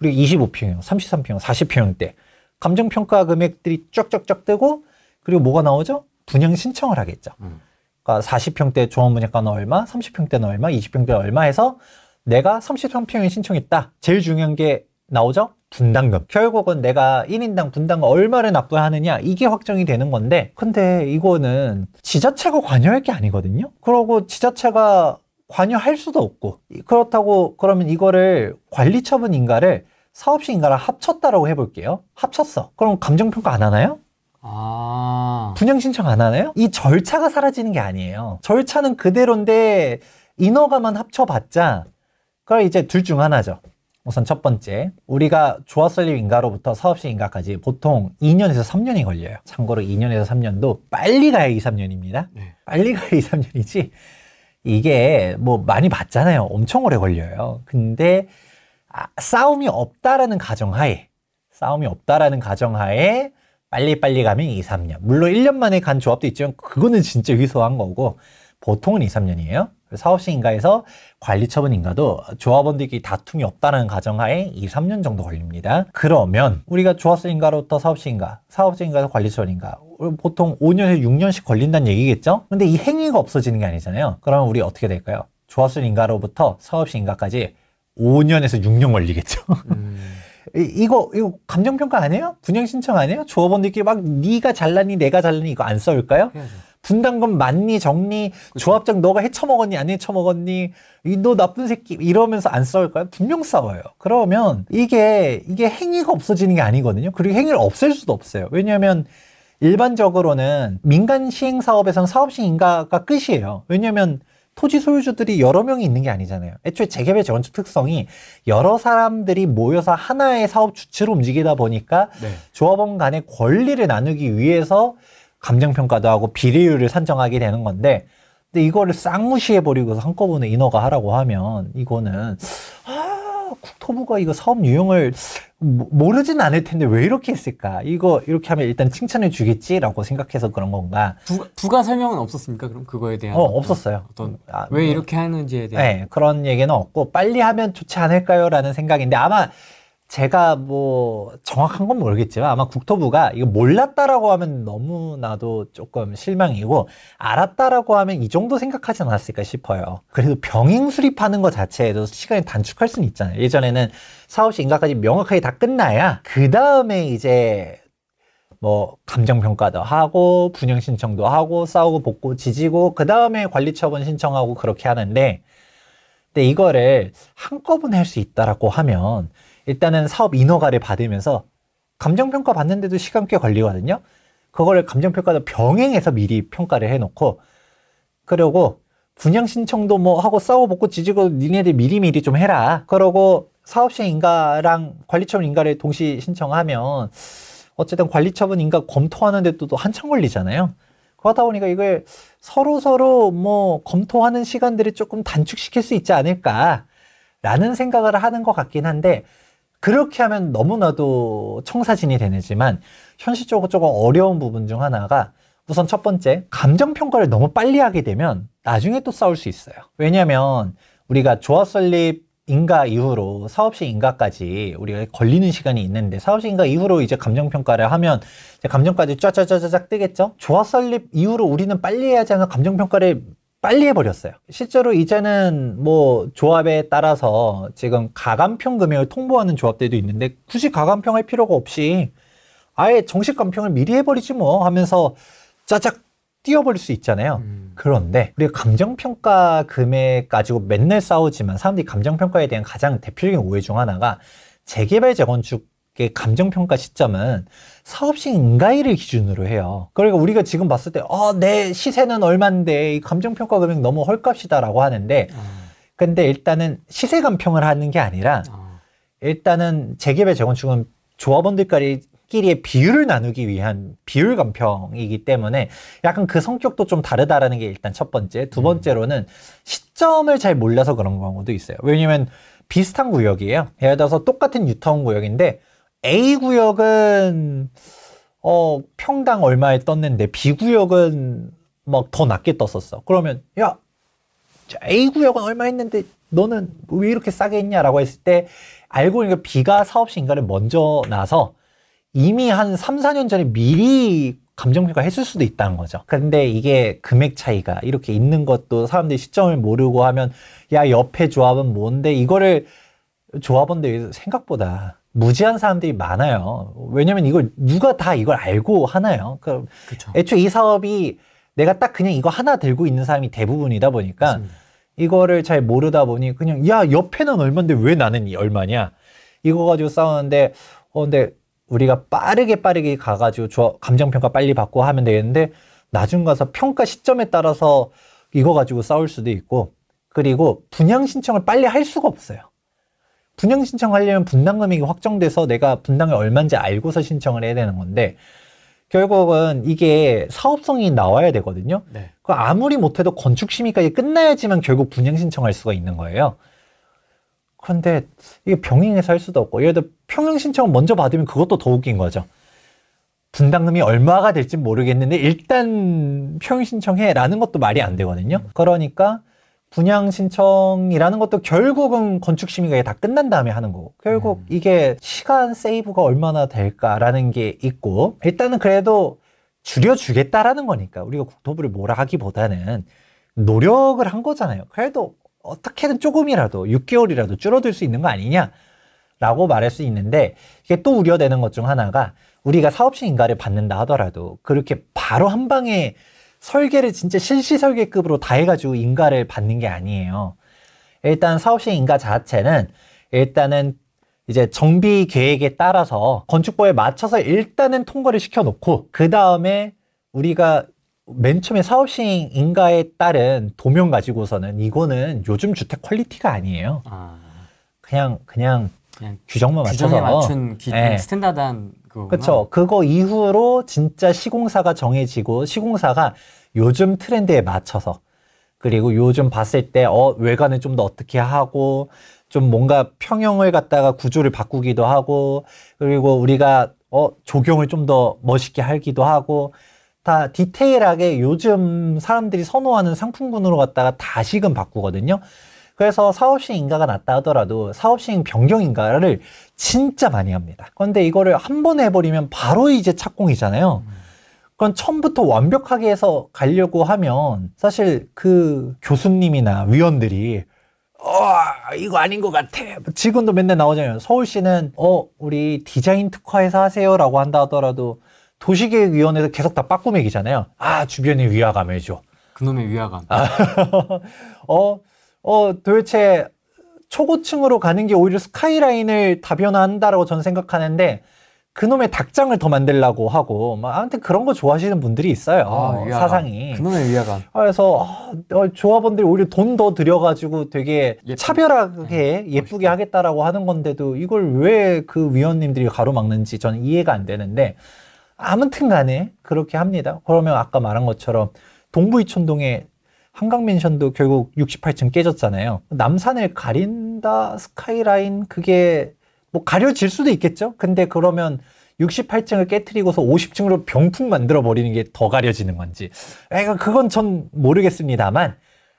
우리 25평형, 33평형, 40평형대 감정 평가 금액들이 쩍쩍쩍 뜨고 그리고 뭐가 나오죠? 분양 신청을 하겠죠. 음. 그러니까 40평대 종합 분양가는 얼마, 30평대는 얼마, 20평대는 얼마 해서 내가 33평에 신청했다. 제일 중요한 게 나오죠? 분담금. 결국은 내가 1인당 분담금 얼마를 납부하느냐 이게 확정이 되는 건데 근데 이거는 지자체가 관여할 게 아니거든요. 그러고 지자체가 관여할 수도 없고 그렇다고 그러면 이거를 관리처분 인가를 사업시 인가를 합쳤다라고 해볼게요. 합쳤어. 그럼 감정평가 안 하나요? 아... 분양 신청 안 하나요? 이 절차가 사라지는 게 아니에요. 절차는 그대로인데 인허가만 합쳐봤자 그럼 이제 둘 중 하나죠. 우선 첫 번째, 우리가 조합 설립 인가로부터 사업 시 인가까지 보통 2년에서 3년이 걸려요. 참고로 2년에서 3년도 빨리 가야 2, 3년입니다. 네. 빨리 가야 2, 3년이지 이게 뭐 많이 봤잖아요. 엄청 오래 걸려요. 근데 아, 싸움이 없다라는 가정하에 싸움이 없다라는 가정하에 빨리빨리 가면 2, 3년. 물론 1년 만에 간 조합도 있지만 그거는 진짜 위소한 거고 보통은 2, 3년이에요. 사업시인가에서 관리처분인가도 조합원들끼리 다툼이 없다는 가정하에 2, 3년 정도 걸립니다. 그러면 우리가 조합시인가로부터 사업시인가, 사업시인가에서 관리처분인가 보통 5년에서 6년씩 걸린다는 얘기겠죠? 근데 이 행위가 없어지는 게 아니잖아요. 그러면 우리 어떻게 될까요? 조합시인가로부터 사업시인가까지 5년에서 6년 걸리겠죠. 음. 이거 이거 감정평가 아니에요? 분양 신청 아니에요? 조합원들끼리 막 네가 잘나니 내가 잘나니 이거 안 써올까요? 해야죠. 분담금 맞니 정리 그렇죠. 조합장 너가 해쳐먹었니 안 해쳐먹었니 너 나쁜 새끼 이러면서 안 싸울까요? 분명 싸워요. 그러면 이게 이게 행위가 없어지는 게 아니거든요. 그리고 행위를 없앨 수도 없어요. 왜냐하면 일반적으로는 민간 시행 사업에서는 사업 시인가가 끝이에요. 왜냐하면 토지 소유주들이 여러 명이 있는 게 아니잖아요. 애초에 재개발 재건축 특성이 여러 사람들이 모여서 하나의 사업 주체로 움직이다 보니까 네. 조합원 간의 권리를 나누기 위해서 감정평가도 하고 비례율을 산정하게 되는 건데 근데 이거를 쌍무시해 버리고 한꺼번에 인허가 하라고 하면 이거는 아 국토부가 이거 사업 유형을 모르진 않을 텐데 왜 이렇게 했을까? 이거 이렇게 하면 일단 칭찬해 주겠지라고 생각해서 그런 건가? 부가, 부가 설명은 없었습니까? 그럼 그거에 대한 어 없었어요. 어떤 아, 왜 네. 이렇게 하는지에 대한 네, 그런 얘기는 없고 빨리 하면 좋지 않을까요?라는 생각인데 아마 제가 뭐 정확한 건 모르겠지만 아마 국토부가 이거 몰랐다라고 하면 너무나도 조금 실망이고 알았다라고 하면 이 정도 생각하진 않았을까 싶어요. 그래도 병행 수립하는 것 자체에도 시간이 단축할 수는 있잖아요. 예전에는 사업시 인가까지 명확하게 다 끝나야 그 다음에 이제 뭐 감정 평가도 하고 분양 신청도 하고 싸우고 복구 지지고 그 다음에 관리 처분 신청하고 그렇게 하는데 근데 이거를 한꺼번에 할 수 있다라고 하면 일단은 사업 인허가를 받으면서 감정평가 받는데도 시간 꽤 걸리거든요. 그거를 감정평가도 병행해서 미리 평가를 해놓고 그리고 분양 신청도 뭐 하고 싸워보고 지지고 니네들 미리미리 좀 해라. 그러고 사업시행 인가랑 관리처분 인가를 동시 신청하면 어쨌든 관리처분 인가 검토하는데 또, 한참 걸리잖아요. 그렇다 보니까 이걸 서로 서로 뭐 검토하는 시간들을 조금 단축시킬 수 있지 않을까라는 생각을 하는 것 같긴 한데 그렇게 하면 너무나도 청사진이 되지만 현실적으로 조금 어려운 부분 중 하나가 우선 첫 번째, 감정 평가를 너무 빨리 하게 되면 나중에 또 싸울 수 있어요. 왜냐하면 우리가 조합 설립 인가 이후로 사업시 인가까지 우리가 걸리는 시간이 있는데 사업시 인가 이후로 이제 감정 평가를 하면 감정까지 쫙쫙쫙쫙 뜨겠죠. 조합 설립 이후로 우리는 빨리 해야지 하는 감정 평가를 빨리 해버렸어요. 실제로 이제는 뭐 조합에 따라서 지금 가감평 금액을 통보하는 조합들도 있는데 굳이 가감평 할 필요가 없이 아예 정식 감평을 미리 해버리지 뭐 하면서 짜작 뛰어버릴 수 있잖아요. 음. 그런데 우리가 감정평가 금액 가지고 맨날 싸우지만 사람들이 감정평가에 대한 가장 대표적인 오해 중 하나가 재개발 재건축의 감정평가 시점은 사업시인가일을 기준으로 해요. 그러니까 우리가 지금 봤을 때, 어, 내 시세는 얼만데, 이 감정평가 금액 너무 헐값이다라고 하는데, 음. 근데 일단은 시세 감평을 하는 게 아니라, 음. 일단은 재개발 재건축은 조합원들끼리의 비율을 나누기 위한 비율 감평이기 때문에 약간 그 성격도 좀 다르다라는 게 일단 첫 번째. 두 음. 번째로는 시점을 잘 몰라서 그런 경우도 있어요. 왜냐면 비슷한 구역이에요. 예를 들어서 똑같은 유타운 구역인데, A 구역은 어 평당 얼마에 떴는데 B 구역은 막 더 낮게 떴었어. 그러면 야 A 구역은 얼마 했는데 너는 왜 이렇게 싸게 했냐라고 했을 때 알고 보니까 B가 사업시인가를 먼저 나서 이미 한 3, 4년 전에 미리 감정평가 했을 수도 있다는 거죠. 근데 이게 금액 차이가 이렇게 있는 것도 사람들이 시점을 모르고 하면 야 옆에 조합은 뭔데 이거를 조합원들 생각보다 무지한 사람들이 많아요. 왜냐면 이걸 누가 다 이걸 알고 하나요? 그러니까 애초에 이 사업이 내가 딱 그냥 이거 하나 들고 있는 사람이 대부분이다 보니까 맞습니다. 이거를 잘 모르다 보니 그냥 야 옆에는 얼마인데 왜 나는 이 얼마냐 이거 가지고 싸우는데 어 근데 우리가 빠르게 빠르게 가가지고 저 감정 평가 빨리 받고 하면 되겠는데 나중 가서 평가 시점에 따라서 이거 가지고 싸울 수도 있고 그리고 분양 신청을 빨리 할 수가 없어요. 분양 신청하려면 분당 금액이 확정돼서 내가 분당이 얼마인지 알고서 신청을 해야 되는 건데 결국은 이게 사업성이 나와야 되거든요. 네. 그 아무리 못해도 건축 심의까지 끝나야지만 결국 분양 신청할 수가 있는 거예요. 그런데 이게 병행해서 할 수도 없고 예를 들어 평행 신청을 먼저 받으면 그것도 더 웃긴 거죠. 분담금이 얼마가 될지 모르겠는데 일단 평행 신청해라는 것도 말이 안 되거든요. 그러니까 분양 신청이라는 것도 결국은 건축 심의가 다 끝난 다음에 하는 거고 결국 음. 이게 시간 세이브가 얼마나 될까라는 게 있고 일단은 그래도 줄여주겠다라는 거니까 우리가 국토부를 뭐라 하기보다는 노력을 한 거잖아요. 그래도 어떻게든 조금이라도 6개월이라도 줄어들 수 있는 거 아니냐라고 말할 수 있는데 이게 또 우려되는 것 중 하나가 우리가 사업시 인가를 받는다 하더라도 그렇게 바로 한 방에 설계를 진짜 실시 설계급으로 다 해가지고 인가를 받는 게 아니에요. 일단 사업시 인가 자체는 일단은 이제 정비 계획에 따라서 건축법에 맞춰서 일단은 통과를 시켜놓고 그 다음에 우리가 맨 처음에 사업 시행 인가에 따른 도면 가지고서는 이거는 요즘 주택 퀄리티가 아니에요. 아... 그냥 그냥, 그냥 규정만 맞춰서 맞춘 기, 네. 스탠다드한 그렇죠. 그거 이후로 진짜 시공사가 정해지고 시공사가 요즘 트렌드에 맞춰서 그리고 요즘 봤을 때 어 외관을 좀 더 어떻게 하고 좀 뭔가 평형을 갖다가 구조를 바꾸기도 하고 그리고 우리가 어 조경을 좀 더 멋있게 하기도 하고 다 디테일하게 요즘 사람들이 선호하는 상품군으로 갖다가 다시금 바꾸거든요. 그래서 사업시행 인가가 났다 하더라도 사업시행 변경 인가를 진짜 많이 합니다. 그런데 이거를 한 번 해버리면 바로 이제 착공이잖아요. 그건 처음부터 완벽하게 해서 가려고 하면 사실 그 교수님이나 위원들이 어, 이거 아닌 것 같아. 지금도 맨날 나오잖아요. 서울시는 어, 우리 디자인 특화해서 하세요라고 한다 하더라도 도시계획위원회에서 계속 다빠꾸매기잖아요 아, 주변이 위화감을 줘. 그놈의 위화감. 아, 어, 어, 도대체 초고층으로 가는 게 오히려 스카이라인을 다변화한다라고 저는 생각하는데 그놈의 닭장을 더 만들려고 하고 막 아무튼 그런 거 좋아하시는 분들이 있어요 아, 사상이 그놈의 위화감 아, 그래서 아, 어, 조합원들이 오히려 돈 더 들여가지고 되게 예쁘. 차별하게 네. 예쁘게 멋있다. 하겠다라고 하는 건데도 이걸 왜 그 위원님들이 가로막는지 저는 이해가 안 되는데 아무튼 간에 그렇게 합니다 그러면 아까 말한 것처럼 동부이촌동에 한강맨션도 결국 68층 깨졌잖아요. 남산을 가린다 스카이라인 그게 뭐 가려질 수도 있겠죠. 근데 그러면 68층을 깨뜨리고서 50층으로 병풍 만들어 버리는 게 더 가려지는 건지. 그러 그러니까 그건 전 모르겠습니다만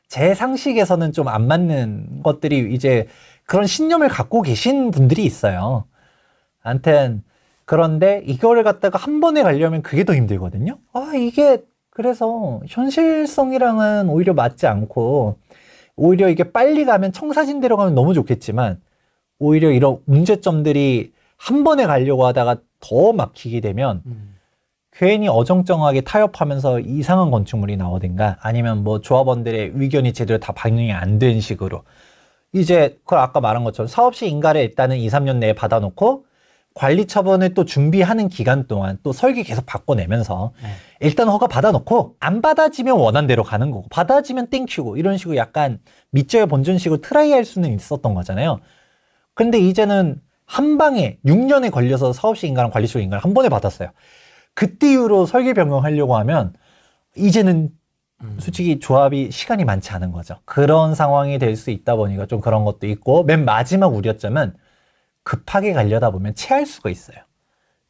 제 상식에서는 좀 안 맞는 것들이 이제 그런 신념을 갖고 계신 분들이 있어요. 암튼 그런데 이거를 갖다가 한 번에 가려면 그게 더 힘들거든요. 아 이게 그래서 현실성이랑은 오히려 맞지 않고 오히려 이게 빨리 가면 청사진대로 가면 너무 좋겠지만 오히려 이런 문제점들이 한 번에 가려고 하다가 더 막히게 되면 음. 괜히 어정쩡하게 타협하면서 이상한 건축물이 나오든가 아니면 뭐 조합원들의 의견이 제대로 다 반영이 안 된 식으로 이제 그걸 아까 말한 것처럼 사업시 인가를 일단은 2, 3년 내에 받아놓고 관리 처분을 또 준비하는 기간 동안 또 설계 계속 바꿔내면서 네. 일단 허가 받아놓고 안 받아지면 원한대로 가는 거고 받아지면 땡큐고 이런 식으로 약간 밑져야 본전식으로 트라이할 수는 있었던 거잖아요. 근데 이제는 한 방에 6년에 걸려서 사업식 인가랑 관리식 인가를 한 번에 받았어요. 그때 이후로 설계 변경하려고 하면 이제는 음. 솔직히 조합이 시간이 많지 않은 거죠. 그런 상황이 될 수 있다 보니까 좀 그런 것도 있고 맨 마지막 우려점은 급하게 가려다 보면 체할 수가 있어요.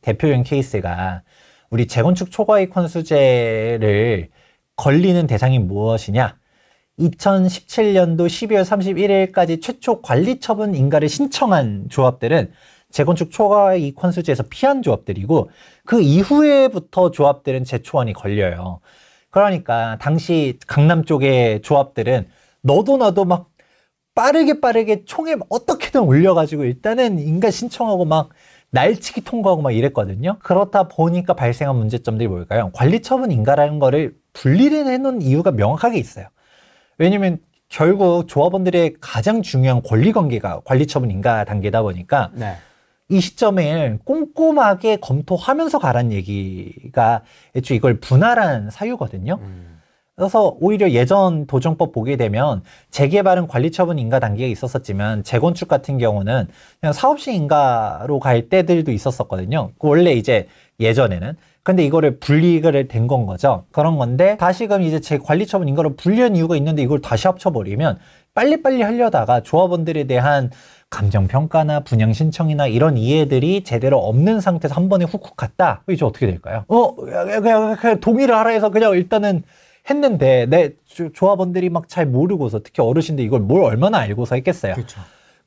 대표적인 케이스가 우리 재건축 초과이익 환수제를 걸리는 대상이 무엇이냐? 2017년도 12월 31일까지 최초 관리 처분 인가를 신청한 조합들은 재건축 초과이익 환수제에서 피한 조합들이고 그 이후에부터 조합들은 재초안이 걸려요. 그러니까 당시 강남 쪽의 조합들은 너도 나도 막 빠르게 빠르게 총에 어떻게든 올려가지고 일단은 인가 신청하고 막 날치기 통과하고 막 이랬거든요. 그렇다 보니까 발생한 문제점들이 뭘까요? 관리처분 인가라는 거를 분리를 해놓은 이유가 명확하게 있어요. 왜냐면 결국 조합원들의 가장 중요한 권리관계가 관리처분 인가 단계다 보니까 네. 이 시점에 꼼꼼하게 검토하면서 가란 얘기가 애초에 이걸 분할한 사유거든요. 음. 그래서 오히려 예전 도정법 보게 되면 재개발은 관리처분 인가 단계에 있었었지만 재건축 같은 경우는 그냥 사업시 인가로 갈 때들도 있었었거든요. 그 원래 이제 예전에는 근데 이거를 분리를 된건 거죠. 그런 건데 다시금 이제 제 관리처분 인가로 분리한 이유가 있는데 이걸 다시 합쳐버리면 빨리빨리 하려다가 조합원들에 대한 감정평가나 분양신청이나 이런 이해들이 제대로 없는 상태에서 한 번에 훅훅 갔다. 이제 어떻게 될까요? 어, 그냥, 그냥 동의를 하라 해서 그냥 일단은 했는데 내 조합원들이 막 잘 모르고서 특히 어르신들 이걸 뭘 얼마나 알고서 했겠어요. 그쵸.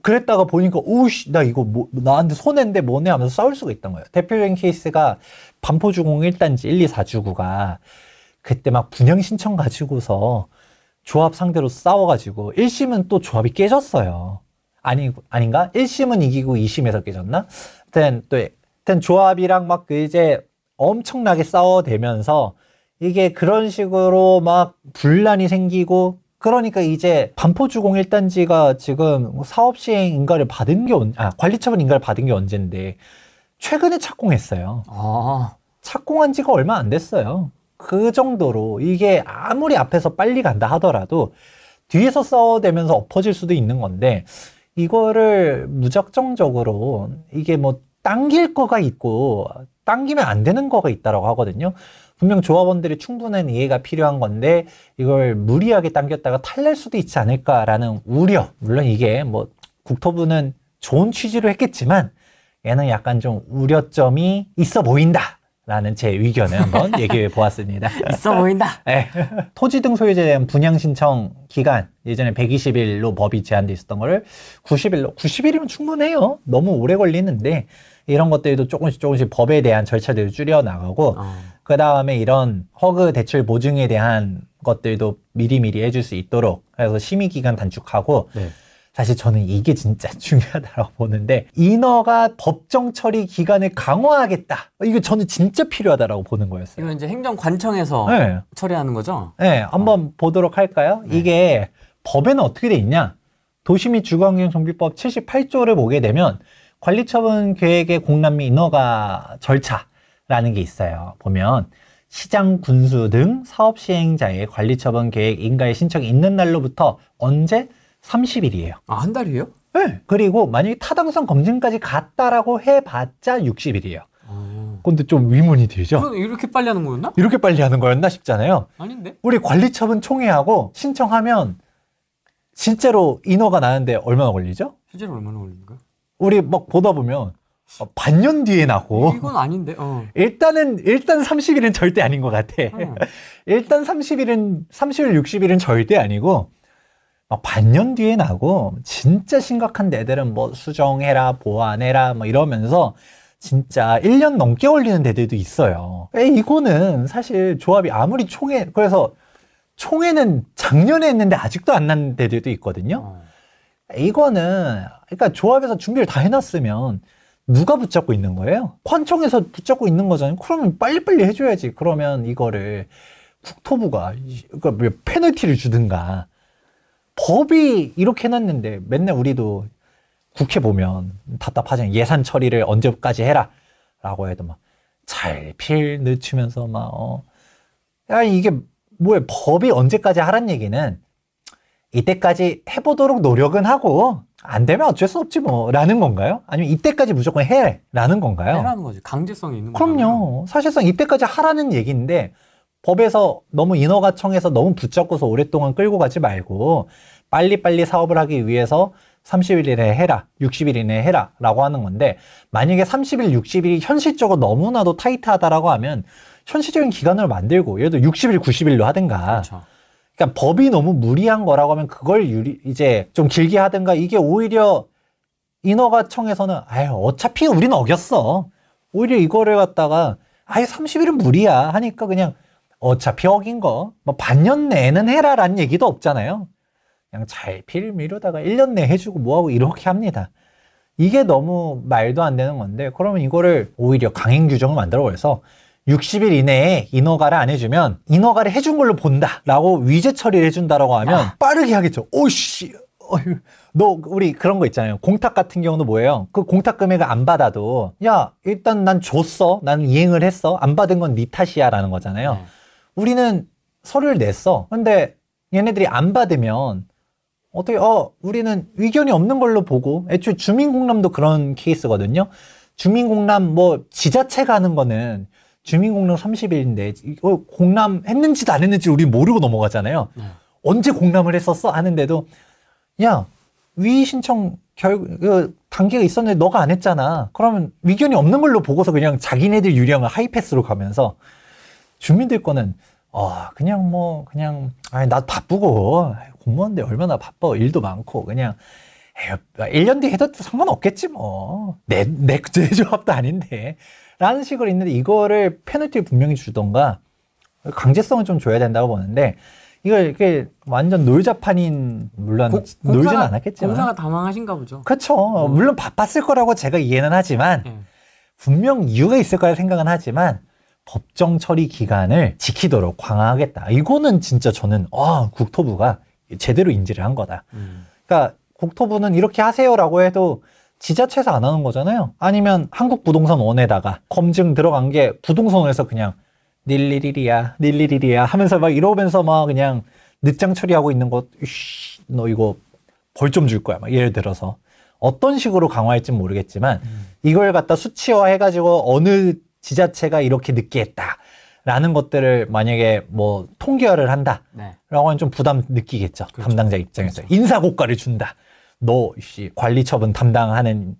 그랬다가 보니까 오씨 우나 이거 뭐 나한테 손해인데 뭐네 하면서 싸울 수가 있던 거예요. 대표적인 케이스가 반포주공 1단지 1, 2, 4주구가 그때 막 분양 신청 가지고서 조합 상대로 싸워가지고 1심은 또 조합이 깨졌어요. 아니 아닌가? 1심은 이기고 2심에서 깨졌나? 하여튼 또 하여튼 조합이랑 막 그 이제 엄청나게 싸워대면서 이게 그런 식으로 막 분란이 생기고 그러니까 이제 반포주공 1단지가 지금 사업시행 인가를 받은 게, 언, 아, 관리처분 인가를 받은 게 언젠데, 최근에 착공했어요. 아. 착공한 지가 얼마 안 됐어요. 그 정도로 이게 아무리 앞에서 빨리 간다 하더라도 뒤에서 싸워대면서 엎어질 수도 있는 건데, 이거를 무작정적으로 이게 뭐 당길 거가 있고, 당기면 안 되는 거가 있다라고 하거든요. 분명 조합원들이 충분한 이해가 필요한 건데 이걸 무리하게 당겼다가 탈낼 수도 있지 않을까라는 우려. 물론 이게 뭐 국토부는 좋은 취지로 했겠지만 얘는 약간 좀 우려점이 있어 보인다. 라는 제 의견을 한번 얘기해 보았습니다. 있어 보인다. 네. 토지 등 소유자에 대한 분양 신청 기간 예전에 120일로 법이 제한돼 있었던 거를 90일로 90일이면 충분해요. 너무 오래 걸리는데 이런 것들도 조금씩 조금씩 법에 대한 절차들을 줄여 나가고 어. 그 다음에 이런 허그 대출 보증에 대한 것들도 미리미리 해줄 수 있도록 해서 심의 기간 단축하고 네. 사실 저는 이게 진짜 중요하다고 보는데 인허가 법정 처리 기간을 강화하겠다. 이거 저는 진짜 필요하다고 보는 거였어요. 이건 이제 행정관청에서 네. 처리하는 거죠? 네, 한번 어. 보도록 할까요? 네. 이게 법에는 어떻게 돼 있냐? 도시및 주거환경정비법 78조를 보게 되면 관리처분 계획의 공람 및 인허가 절차 라는 게 있어요. 보면 시장 군수 등 사업 시행자의 관리 처분 계획 인가의 신청이 있는 날로부터 언제? 30일이에요. 아, 한 달이에요? 네. 그리고 만약에 타당성 검증까지 갔다라고 해봤자 60일이에요. 오. 아. 근데 좀 의문이 들죠 이렇게 빨리 하는 거였나? 이렇게 빨리 하는 거였나 싶잖아요. 아닌데? 우리 관리처분 총회하고 신청하면 진짜로 인허가 나는데 얼마나 걸리죠? 실제로 얼마나 걸립니까? 우리 막 보다 보면 어, 반년 뒤에 나고. 이건 아닌데. 어. 일단은 일단 30일은 절대 아닌 것 같아. 어. 일단 30일은 30일 60일은 절대 아니고 막 반년 뒤에 나고 진짜 심각한 애들은뭐 수정해라 보완해라 뭐 이러면서 진짜 1년 넘게 걸리는 애들도 있어요. 에이, 거는 사실 조합이 아무리 총회 그래서 총회는 작년에 했는데 아직도 안난애들도 있거든요. 어. 이거는 그러니까 조합에서 준비를 다 해놨으면 누가 붙잡고 있는 거예요? 관청에서 붙잡고 있는 거잖아요. 그러면 빨리빨리 해줘야지. 그러면 이거를 국토부가 그러니까 페널티를 주든가 법이 이렇게 해놨는데 맨날 우리도 국회 보면 답답하잖아요. 예산 처리를 언제까지 해라. 라고 해도 막 잘 필 늦추면서 막, 어. 야, 이게 뭐야. 법이 언제까지 하란 얘기는 이때까지 해보도록 노력은 하고 안 되면 어쩔 수 없지 뭐라는 건가요? 아니면 이때까지 무조건 해라는 건가요? 해라는 거지. 강제성이 있는 거죠. 그럼요. 사실상 이때까지 하라는 얘기인데 법에서 너무 인허가청에서 너무 붙잡고서 오랫동안 끌고 가지 말고 빨리빨리 사업을 하기 위해서 30일 이내에 해라, 60일 이내에 해라 라고 하는 건데 만약에 30일, 60일이 현실적으로 너무나도 타이트하다라고 하면 현실적인 기간을 만들고 예를 들어 60일, 90일로 하든가 그렇죠. 그러니까 법이 너무 무리한 거라고 하면 그걸 유리, 이제 좀 길게 하든가 이게 오히려 인허가청에서는 아유 어차피 우리는 어겼어. 오히려 이거를 갖다가 아예 30일은 무리야 하니까 그냥 어차피 어긴 거뭐 반년 내는 에 해라라는 얘기도 없잖아요. 그냥 잘피 미루다가 1년 내에 해주고 뭐하고 이렇게 합니다. 이게 너무 말도 안 되는 건데 그러면 이거를 오히려 강행 규정을 만들어 버려서 60일 이내에 인허가를 안 해주면 인허가를 해준 걸로 본다라고 위제 처리를 해준다라고 하면 아. 빠르게 하겠죠. 오씨, 어휴, 너 우리 그런 거 있잖아요. 공탁 같은 경우는 뭐예요? 그 공탁 금액을 안 받아도 야 일단 난 줬어, 난 이행을 했어, 안 받은 건네 탓이야라는 거잖아요. 네. 우리는 서류를 냈어. 근데 얘네들이 안 받으면 어떻게 어 우리는 의견이 없는 걸로 보고 애초에 주민공람도 그런 케이스거든요. 주민공람 뭐 지자체가 하는 거는 주민공론 30일인데 이거 공람 했는지도 안 했는지 우리 모르고 넘어가잖아요. 네. 언제 공람을 했었어? 하는데도 야 위의 신청 결그 단계가 있었는데 너가 안 했잖아. 그러면 위견이 없는 걸로 보고서 그냥 자기네들 유령을 하이패스로 가면서 주민들 거는 아 그냥 뭐 그냥 아나 니 바쁘고 공무원들 얼마나 바빠 일도 많고 그냥 1년 아, 뒤에 해도 상관없겠지 뭐. 내, 내, 내 조합도 아닌데. 라는 식으로 있는데 이거를 페널티를 분명히 주던가 강제성을 좀 줘야 된다고 보는데 이걸 이렇게 완전 놀자판인 물론 고, 놀진 공사가, 않았겠지만 공사가 다망하신가 보죠. 그렇죠. 음. 물론 바빴을 거라고 제가 이해는 하지만 음. 분명 이유가 있을 거라 생각은 하지만 법정 처리 기간을 지키도록 강화하겠다. 이거는 진짜 저는 아 국토부가 제대로 인지를 한 거다. 음. 그러니까 국토부는 이렇게 하세요라고 해도 지자체에서 안 하는 거잖아요. 아니면 한국부동산원에다가 검증 들어간 게 부동산원에서 그냥 닐리리리야, 닐리리리야 하면서 막 이러면서 막 그냥 늦장 처리하고 있는 것, 쉬너 이거 벌 좀 줄 거야. 막 예를 들어서. 어떤 식으로 강화할지 모르겠지만 음. 이걸 갖다 수치화 해가지고 어느 지자체가 이렇게 늦게 했다. 라는 것들을 만약에 뭐 통계화를 한다. 네. 라고 하면 좀 부담 느끼겠죠. 그렇죠. 담당자 입장에서. 그렇죠. 인사 고과를 준다. 너 씨, 관리 처분 담당하는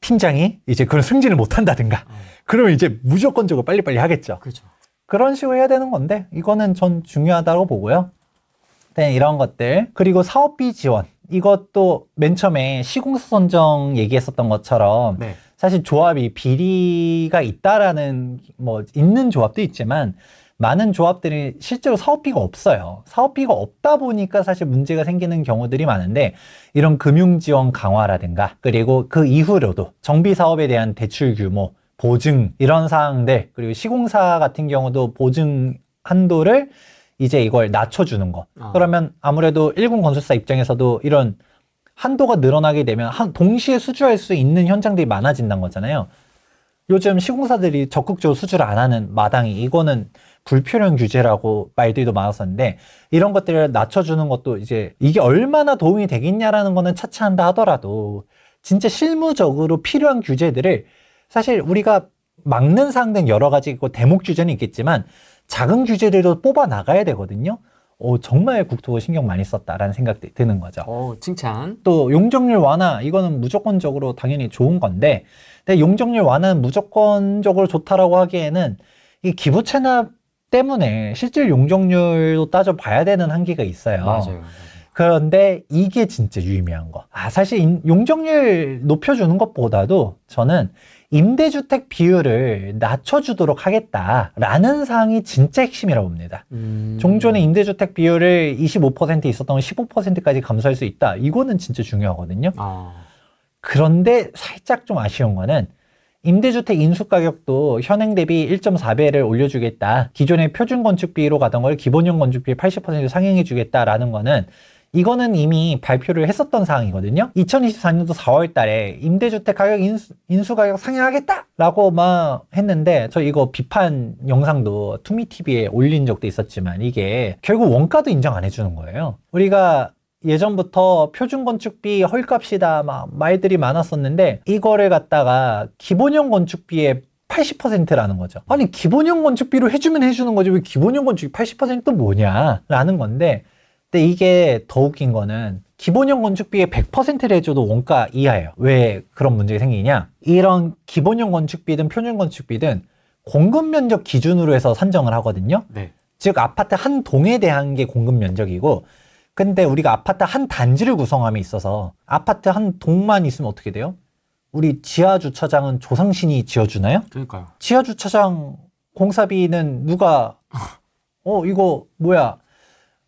팀장이 이제 그런 승진을 못 한다든가. 음. 어. 그러면 이제 무조건적으로 빨리빨리 하겠죠. 그렇죠. 그런 식으로 해야 되는 건데 이거는 전 중요하다고 보고요. 네, 이런 것들 그리고 사업비 지원 이것도 맨 처음에 시공사 선정 얘기했었던 것처럼 네. 사실 조합이 비리가 있다라는 뭐 있는 조합도 있지만 많은 조합들이 실제로 사업비가 없어요. 사업비가 없다 보니까 사실 문제가 생기는 경우들이 많은데 이런 금융 지원 강화라든가 그리고 그 이후로도 정비 사업에 대한 대출 규모 보증 이런 사항들 그리고 시공사 같은 경우도 보증 한도를 이제 이걸 낮춰주는 거. 아. 그러면 아무래도 일군 건설사 입장에서도 이런 한도가 늘어나게 되면 한 동시에 수주할 수 있는 현장들이 많아진다는 거잖아요. 요즘 시공사들이 적극적으로 수주를 안 하는 마당이 이거는 불필요한 규제라고 말들도 많았었는데 이런 것들을 낮춰주는 것도 이제 이게 얼마나 도움이 되겠냐라는 거는 차치한다 하더라도 진짜 실무적으로 필요한 규제들을 사실 우리가 막는 사항 등 여러 가지 있고 대목 규제는 있겠지만 작은 규제들도 뽑아 나가야 되거든요. 오, 어, 정말 국토부 신경 많이 썼다라는 생각이 드는 거죠. 오, 어, 칭찬. 또 용적률 완화 이거는 무조건적으로 당연히 좋은 건데 근데 용적률 완화는 무조건적으로 좋다라고 하기에는 이 기부 채납 때문에 실질 용적률도 따져봐야 되는 한계가 있어요. 맞아요. 그런데 이게 진짜 유의미한 거. 아, 사실 용적률 높여주는 것보다도 저는 임대주택 비율을 낮춰주도록 하겠다라는 사항이 진짜 핵심이라고 봅니다. 음... 종전에 임대주택 비율을 25% 있었던 건 15%까지 감소할 수 있다. 이거는 진짜 중요하거든요. 아... 그런데 살짝 좀 아쉬운 거는 임대주택 인수가격도 현행 대비 1.4배를 올려주겠다. 기존의 표준 건축비로 가던 걸 기본형 건축비 80% 상향해주겠다라는 거는 이거는 이미 발표를 했었던 사항이거든요. 2024년도 4월 달에 임대주택 가격 인수, 인수가격 상향하겠다라고 막 했는데 저 이거 비판 영상도 투미TV에 올린 적도 있었지만 이게 결국 원가도 인정 안 해주는 거예요. 우리가 예전부터 표준 건축비 헐값이다 막 말들이 많았었는데 이거를 갖다가 기본형 건축비에 80%라는 거죠. 아니 기본형 건축비로 해주면 해주는 거지 왜 기본형 건축비 80% 뭐냐라는 건데 근데 이게 더 웃긴 거는 기본형 건축비의 100%를 해줘도 원가 이하예요. 왜 그런 문제가 생기냐? 이런 기본형 건축비든 표준 건축비든 공급 면적 기준으로 해서 산정을 하거든요. 네. 즉 아파트 한 동에 대한 게 공급 면적이고 근데 우리가 아파트 한 단지를 구성함에 있어서 아파트 한 동만 있으면 어떻게 돼요? 우리 지하 주차장은 조상신이 지어주나요? 그러니까요. 지하 주차장 공사비는 누가 어 이거 뭐야?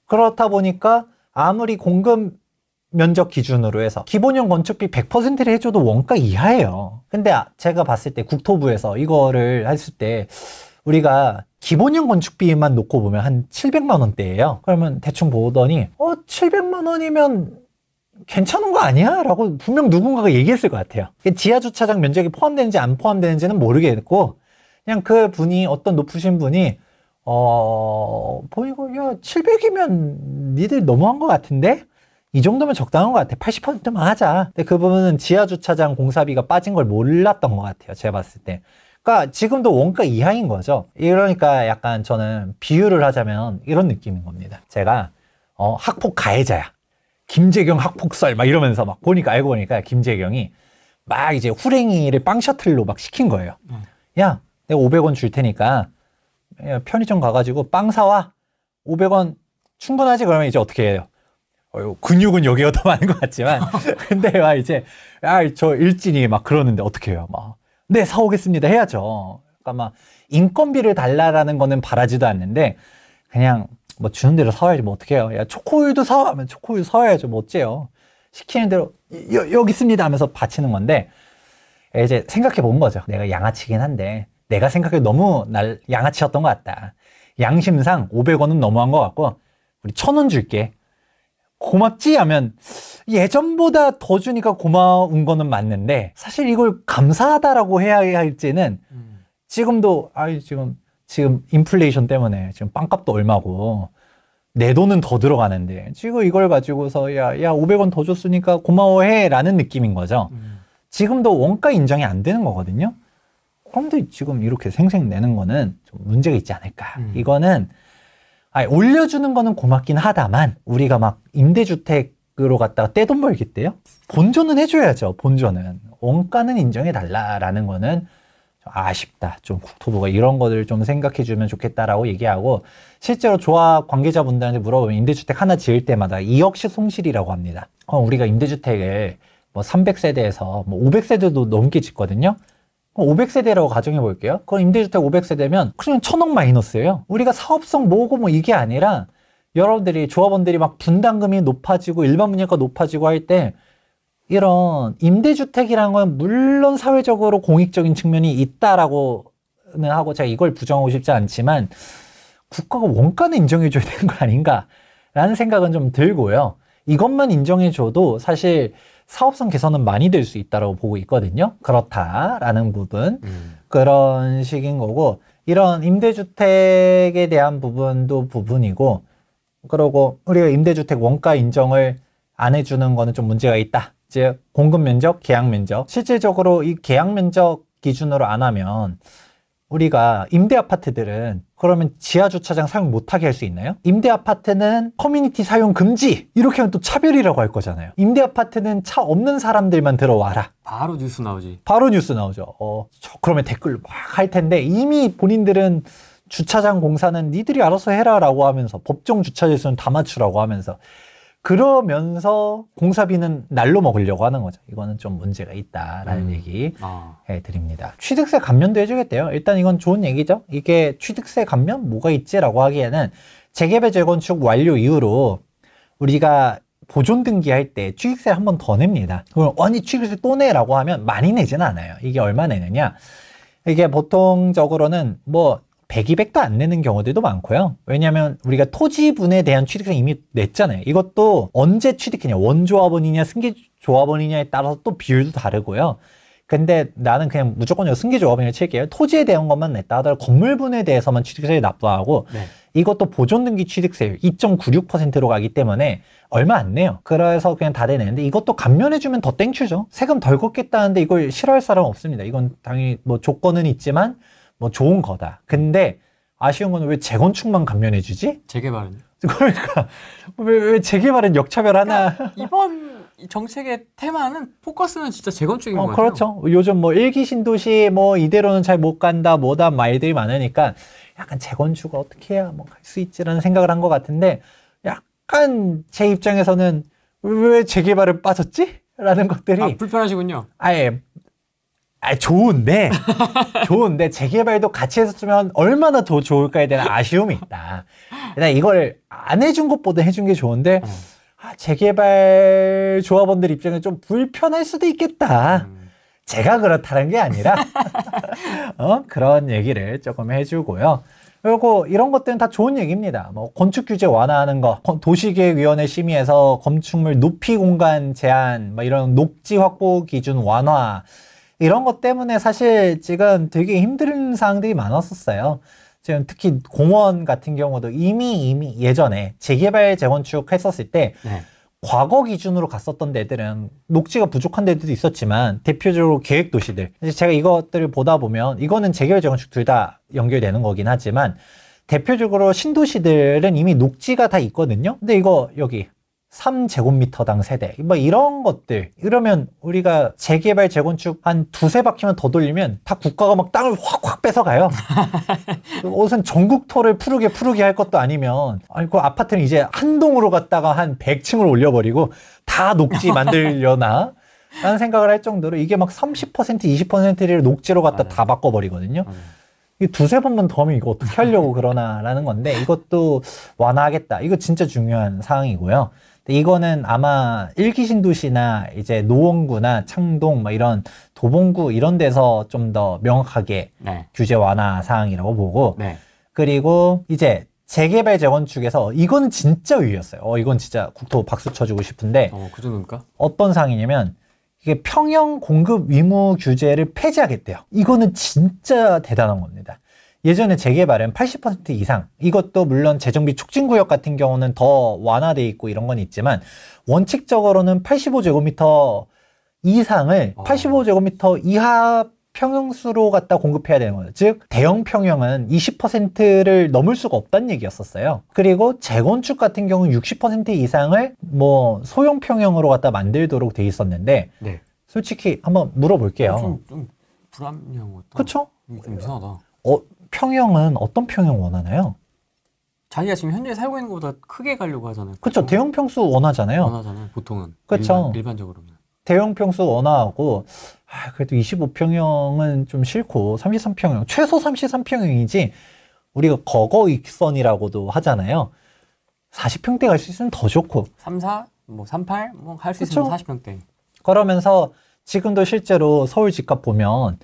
그렇다 보니까 아무리 공급 면적 기준으로 해서 기본형 건축비 100%를 해줘도 원가 이하예요. 근데 아, 제가 봤을 때 국토부에서 이거를 했을 때 우리가 기본형 건축비만 놓고 보면 한 700만 원대예요. 그러면 대충 보더니 어 700만 원이면 괜찮은 거 아니야? 라고 분명 누군가가 얘기했을 것 같아요. 그 지하 주차장 면적이 포함되는지 안 포함되는지는 모르겠고 그냥 그 분이 어떤 높으신 분이 어 보이고 뭐 야 700이면 니들 너무한 것 같은데 이 정도면 적당한 것 같아. 80%만 하자. 근데 그 부분은 지하 주차장 공사비가 빠진 걸 몰랐던 것 같아요. 제가 봤을 때. 그러니까 지금도 원가 이하인 거죠. 이러니까 약간 저는 비유를 하자면 이런 느낌인 겁니다. 제가 어, 학폭 가해자야. 김재경 학폭설 막 이러면서 막 보니까 알고 보니까 김재경이 막 이제 후랭이를 빵 셔틀로 막 시킨 거예요. 음. 야, 내가 500원 줄 테니까 편의점 가가지고 빵 사와. 500원 충분하지? 그러면 이제 어떻게 해요? 어, 근육은 여기가 더 많은 것 같지만. 근데 막 이제, 아, 저 일진이 막 그러는데 어떻게 해요? 막, 네, 사오겠습니다. 해야죠. 그러니까 막 인건비를 달라라는 거는 바라지도 않는데 그냥 뭐 주는 대로 사와야지 뭐 어떻게 해요. 야, 초코우유도 사와 면 초코우유 사와야죠. 뭐 어째요. 시키는 대로 여, 여기 있습니다 하면서 바치는 건데 이제 생각해 본 거죠. 내가 양아치긴 한데 내가 생각해 너무 날 양아치였던 것 같다. 양심상 500원은 너무한 것 같고 우리 천 원 줄게. 고맙지 하면 예전보다 더 주니까 고마운 거는 맞는데 사실 이걸 감사하다라고 해야 할지는 음. 지금도 아이 지금 지금 인플레이션 때문에 지금 빵값도 얼마고 내 돈은 더 들어가는데 지금 이걸 가지고서 야야 야 500원 더 줬으니까 고마워해라는 느낌인 거죠. 음. 지금도 원가 인정이 안 되는 거거든요. 그런데 지금 이렇게 생생 내는 거는 좀 문제가 있지 않을까. 음. 이거는 아니, 올려주는 거는 고맙긴 하다만 우리가 막 임대주택으로 갔다가 떼돈 벌기때요 본전은 해줘야죠. 본전은 원가는 인정해달라라는 거는 좀 아쉽다. 좀 국토부가 이런 것들 좀 생각해주면 좋겠다라고 얘기하고 실제로 조합 관계자분들한테 물어보면 임대주택 하나 지을 때마다 2억씩 손실이라고 합니다. 어, 우리가 임대주택을 뭐 300세대에서 뭐 500세대도 넘게 짓거든요. 500세대라고 가정해 볼게요. 그럼 임대주택 500세대면 그냥 천억 마이너스예요. 우리가 사업성 뭐고 뭐 이게 아니라 여러분들이 조합원들이 막 분담금이 높아지고 일반 분양가 높아지고 할 때 이런 임대주택이란 건 물론 사회적으로 공익적인 측면이 있다라고는 하고 제가 이걸 부정하고 싶지 않지만 국가가 원가는 인정해 줘야 되는 거 아닌가라는 생각은 좀 들고요. 이것만 인정해 줘도 사실 사업성 개선은 많이 될 수 있다라고 보고 있거든요. 그렇다라는 부분 음. 그런 식인 거고 이런 임대주택에 대한 부분도 부분이고 그러고 우리가 임대주택 원가 인정을 안 해주는 거는 좀 문제가 있다. 즉 공급 면적, 계약 면적 실질적으로 이 계약 면적 기준으로 안 하면 우리가 임대 아파트들은 그러면 지하 주차장 사용 못하게 할 수 있나요? 임대 아파트는 커뮤니티 사용 금지 이렇게 하면 또 차별이라고 할 거잖아요. 임대 아파트는 차 없는 사람들만 들어와라. 바로 뉴스 나오지. 바로 뉴스 나오죠. 어, 저 그러면 댓글 로막 할 텐데 이미 본인들은 주차장 공사는 니들이 알아서 해라라고 하면서 법정 주차지수는 다 맞추라고 하면서 그러면서 공사비는 날로 먹으려고 하는 거죠. 이거는 좀 문제가 있다라는 음. 얘기 아. 해드립니다. 예, 취득세 감면도 해주겠대요. 일단 이건 좋은 얘기죠. 이게 취득세 감면 뭐가 있지라고 하기에는 재개발 재건축 완료 이후로 우리가 보존 등기할 때 취득세 한 번 더 냅니다. 그럼 아니 취득세 또 내라고 하면 많이 내지는 않아요. 이게 얼마 내느냐? 이게 보통적으로는 뭐 100, 200도 안 내는 경우들도 많고요. 왜냐하면 우리가 토지분에 대한 취득세 이미 냈잖아요. 이것도 언제 취득했냐, 원조합원이냐, 승계조합원이냐에 따라서 또 비율도 다르고요. 근데 나는 그냥 무조건 승계조합원이을 칠게요. 토지에 대한 것만 냈다 하더라도 건물분에 대해서만 취득세를 납부하고 네. 이것도 보존등기 취득세율 2.96%로 가기 때문에 얼마 안 내요. 그래서 그냥 다 내는데 이것도 감면해주면 더 땡큐죠. 세금 덜 걷겠다는데 이걸 싫어할 사람 은 없습니다. 이건 당연히 뭐 조건은 있지만 뭐 좋은 거다. 근데 아쉬운 거는 왜 재건축만 감면해주지? 재개발은 그러니까 왜, 왜 재개발은 역차별 하나? 그러니까 이번 정책의 테마는 포커스는 진짜 재건축인 어, 거죠. 그렇죠. 요즘 뭐 일기 신도시 뭐 이대로는 잘 못 간다 뭐다 말들이 많으니까 약간 재건축을 어떻게 해야 뭐 갈 수 있지라는 생각을 한 것 같은데 약간 제 입장에서는 왜 재개발을 빠졌지? 라는 것들이 아, 불편하시군요. 아예 아, 좋은데 좋은데 재개발도 같이 했었으면 얼마나 더 좋을까에 대한 아쉬움이 있다. 일단 이걸 안 해준 것보다 해준 게 좋은데 음. 아, 재개발 조합원들 입장에 좀 불편할 수도 있겠다. 제가 그렇다는 게 아니라 어? 그런 얘기를 조금 해주고요. 그리고 이런 것들은 다 좋은 얘기입니다. 뭐 건축 규제 완화하는 거, 도시계획위원회 심의에서 건축물 높이 공간 제한, 뭐 이런 녹지 확보 기준 완화, 이런 것 때문에 사실 지금 되게 힘든 사항들이 많았었어요. 지금 특히 공원 같은 경우도 이미 이미 예전에 재개발 재건축 했었을 때 네. 과거 기준으로 갔었던 데들은 녹지가 부족한 데들도 있었지만 대표적으로 계획 도시들 제가 이것들을 보다 보면 이거는 재개발 재건축 둘 다 연결되는 거긴 하지만 대표적으로 신도시들은 이미 녹지가 다 있거든요. 근데 이거 여기 3제곱미터당 세대 뭐 이런 것들 이러면 우리가 재개발 재건축 한 두세 바퀴만 더 돌리면 다 국가가 막 땅을 확확 뺏어가요 옷은 전국토를 푸르게 푸르게 할 것도 아니면 아니 그 아파트는 이제 한 동으로 갔다가 한 100층을 올려버리고 다 녹지 만들려나 라는 생각을 할 정도로 이게 막30% 20%를 녹지로 갖다 아요다 네. 바꿔버리거든요 음. 이 두세 번만 더 하면 이거 어떻게 하려고 그러나라는 건데 이것도 완화하겠다. 이거 진짜 중요한 사항이고요. 이거는 아마 일기신도시나 이제 노원구나 창동 뭐 이런 도봉구 이런 데서 좀 더 명확하게 네. 규제 완화 사항이라고 보고 네. 그리고 이제 재개발 재건축에서 이건 진짜 위였어요. 어 이건 진짜 국토 박수 쳐주고 싶은데 어, 그 정도입니까? 어떤 사항이냐면 이게 평형 공급 위무 규제를 폐지하겠대요. 이거는 진짜 대단한 겁니다. 예전에 재개발은 80% 이상 이것도 물론 재정비 촉진 구역 같은 경우는 더 완화돼 있고 이런 건 있지만 원칙적으로는 85제곱미터 이상을 아. 85제곱미터 이하 평형수로 갖다 공급해야 되는 거예요. 즉 대형 평형은 20%를 넘을 수가 없다는 얘기였었어요. 그리고 재건축 같은 경우는 60% 이상을 뭐 소형 평형으로 갖다 만들도록 돼 있었는데 네. 솔직히 한번 물어볼게요. 어, 좀, 좀 불합리한 것 같다. 그쵸? 음, 좀 이상하다. 어, 평형은 어떤 평형 원하나요? 자기가 지금 현재 살고 있는 것보다 크게 가려고 하잖아요. 그렇죠. 대형 평수 원하잖아요. 원하잖아요. 보통은. 그렇죠. 일반, 적으로는 대형 평수 원하고 아, 그래도 25평형은 좀 싫고 33평형 최소 33평형이지 우리가 거거 익선이라고도 하잖아요. 40평대 갈 수 있으면 더 좋고 34, 뭐 38, 뭐 할 수 있으면 40평대. 그러면서 지금도 실제로 서울 집값 보면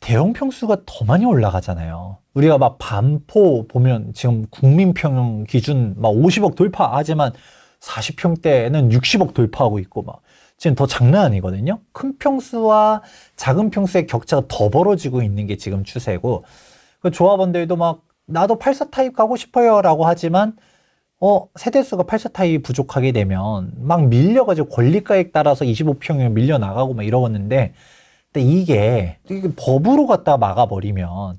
대형 평수가 더 많이 올라가잖아요. 우리가 막 반포 보면 지금 국민평형 기준 막 50억 돌파하지만 40평대에는 60억 돌파하고 있고 막 지금 더 장난 아니거든요. 큰 평수와 작은 평수의 격차가 더 벌어지고 있는 게 지금 추세고 그 조합원들도 막 나도 8사 타입 가고 싶어요 라고 하지만 어 세대수가 8사 타입 이 부족하게 되면 막 밀려가지고 권리가액 따라서 25평형 밀려나가고 막이러는데 근데 이게, 이게 법으로 갖다 막아버리면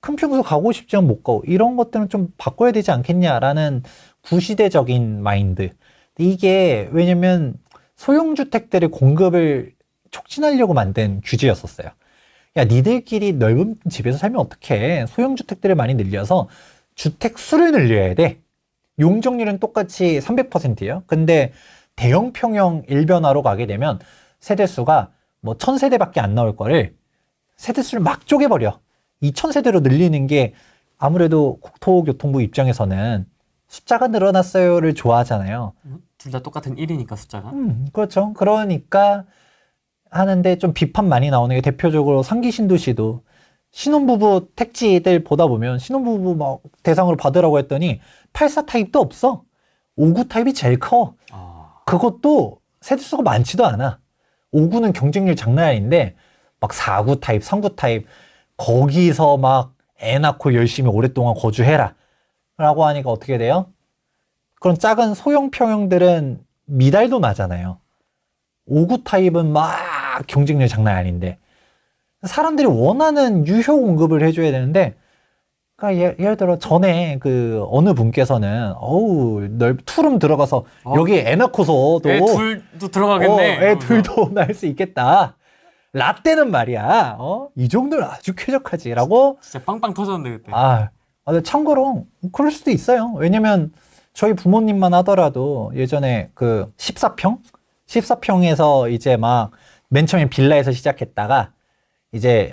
큰 평소 가고 싶지만 못 가고 이런 것들은 좀 바꿔야 되지 않겠냐라는 구시대적인 마인드. 근데 이게 왜냐면 소형주택들의 공급을 촉진하려고 만든 규제였었어요. 야, 니들끼리 넓은 집에서 살면 어떡해. 소형주택들을 많이 늘려서 주택 수를 늘려야 돼. 용적률은 똑같이 300%예요. 근데 대형 평형 일변화로 가게 되면 세대수가 뭐 천세대밖에 안 나올 거를 세대수를 막 쪼개버려. 이천 세대로 늘리는 게 아무래도 국토교통부 입장에서는 숫자가 늘어났어요를 좋아하잖아요. 음, 둘다 똑같은 1이니까 숫자가. 음, 그렇죠. 그러니까 하는데 좀 비판 많이 나오는 게 대표적으로 상기 신도시도 신혼부부 택지들 보다 보면 신혼부부 막 대상으로 받으라고 했더니 84 타입도 없어. 59 타입이 제일 커. 아... 그것도 세대수가 많지도 않아. 5구는 경쟁률 장난 아닌데 막 4구 타입, 3구 타입 거기서 막 애 낳고 열심히 오랫동안 거주해라 라고 하니까 어떻게 돼요? 그런 작은 소형 평형들은 미달도 나잖아요. 5구 타입은 막 경쟁률 장난 아닌데 사람들이 원하는 유효 공급을 해줘야 되는데 그러니까 예, 를 들어 전에 그 어느 분께서는 어우 넓 투룸 들어가서 어. 여기 애 낳고서도 애 둘도 들어가겠네. 어, 애 둘도 낳을 수 있겠다. 라떼는 말이야. 어? 이 정도는 아주 쾌적하지라고. 진짜 빵빵 터졌는데 그때. 아, 아데 참고로 그럴 수도 있어요. 왜냐면 저희 부모님만 하더라도 예전에 그 14평, 14평에서 이제 막 맨 처음에 빌라에서 시작했다가 이제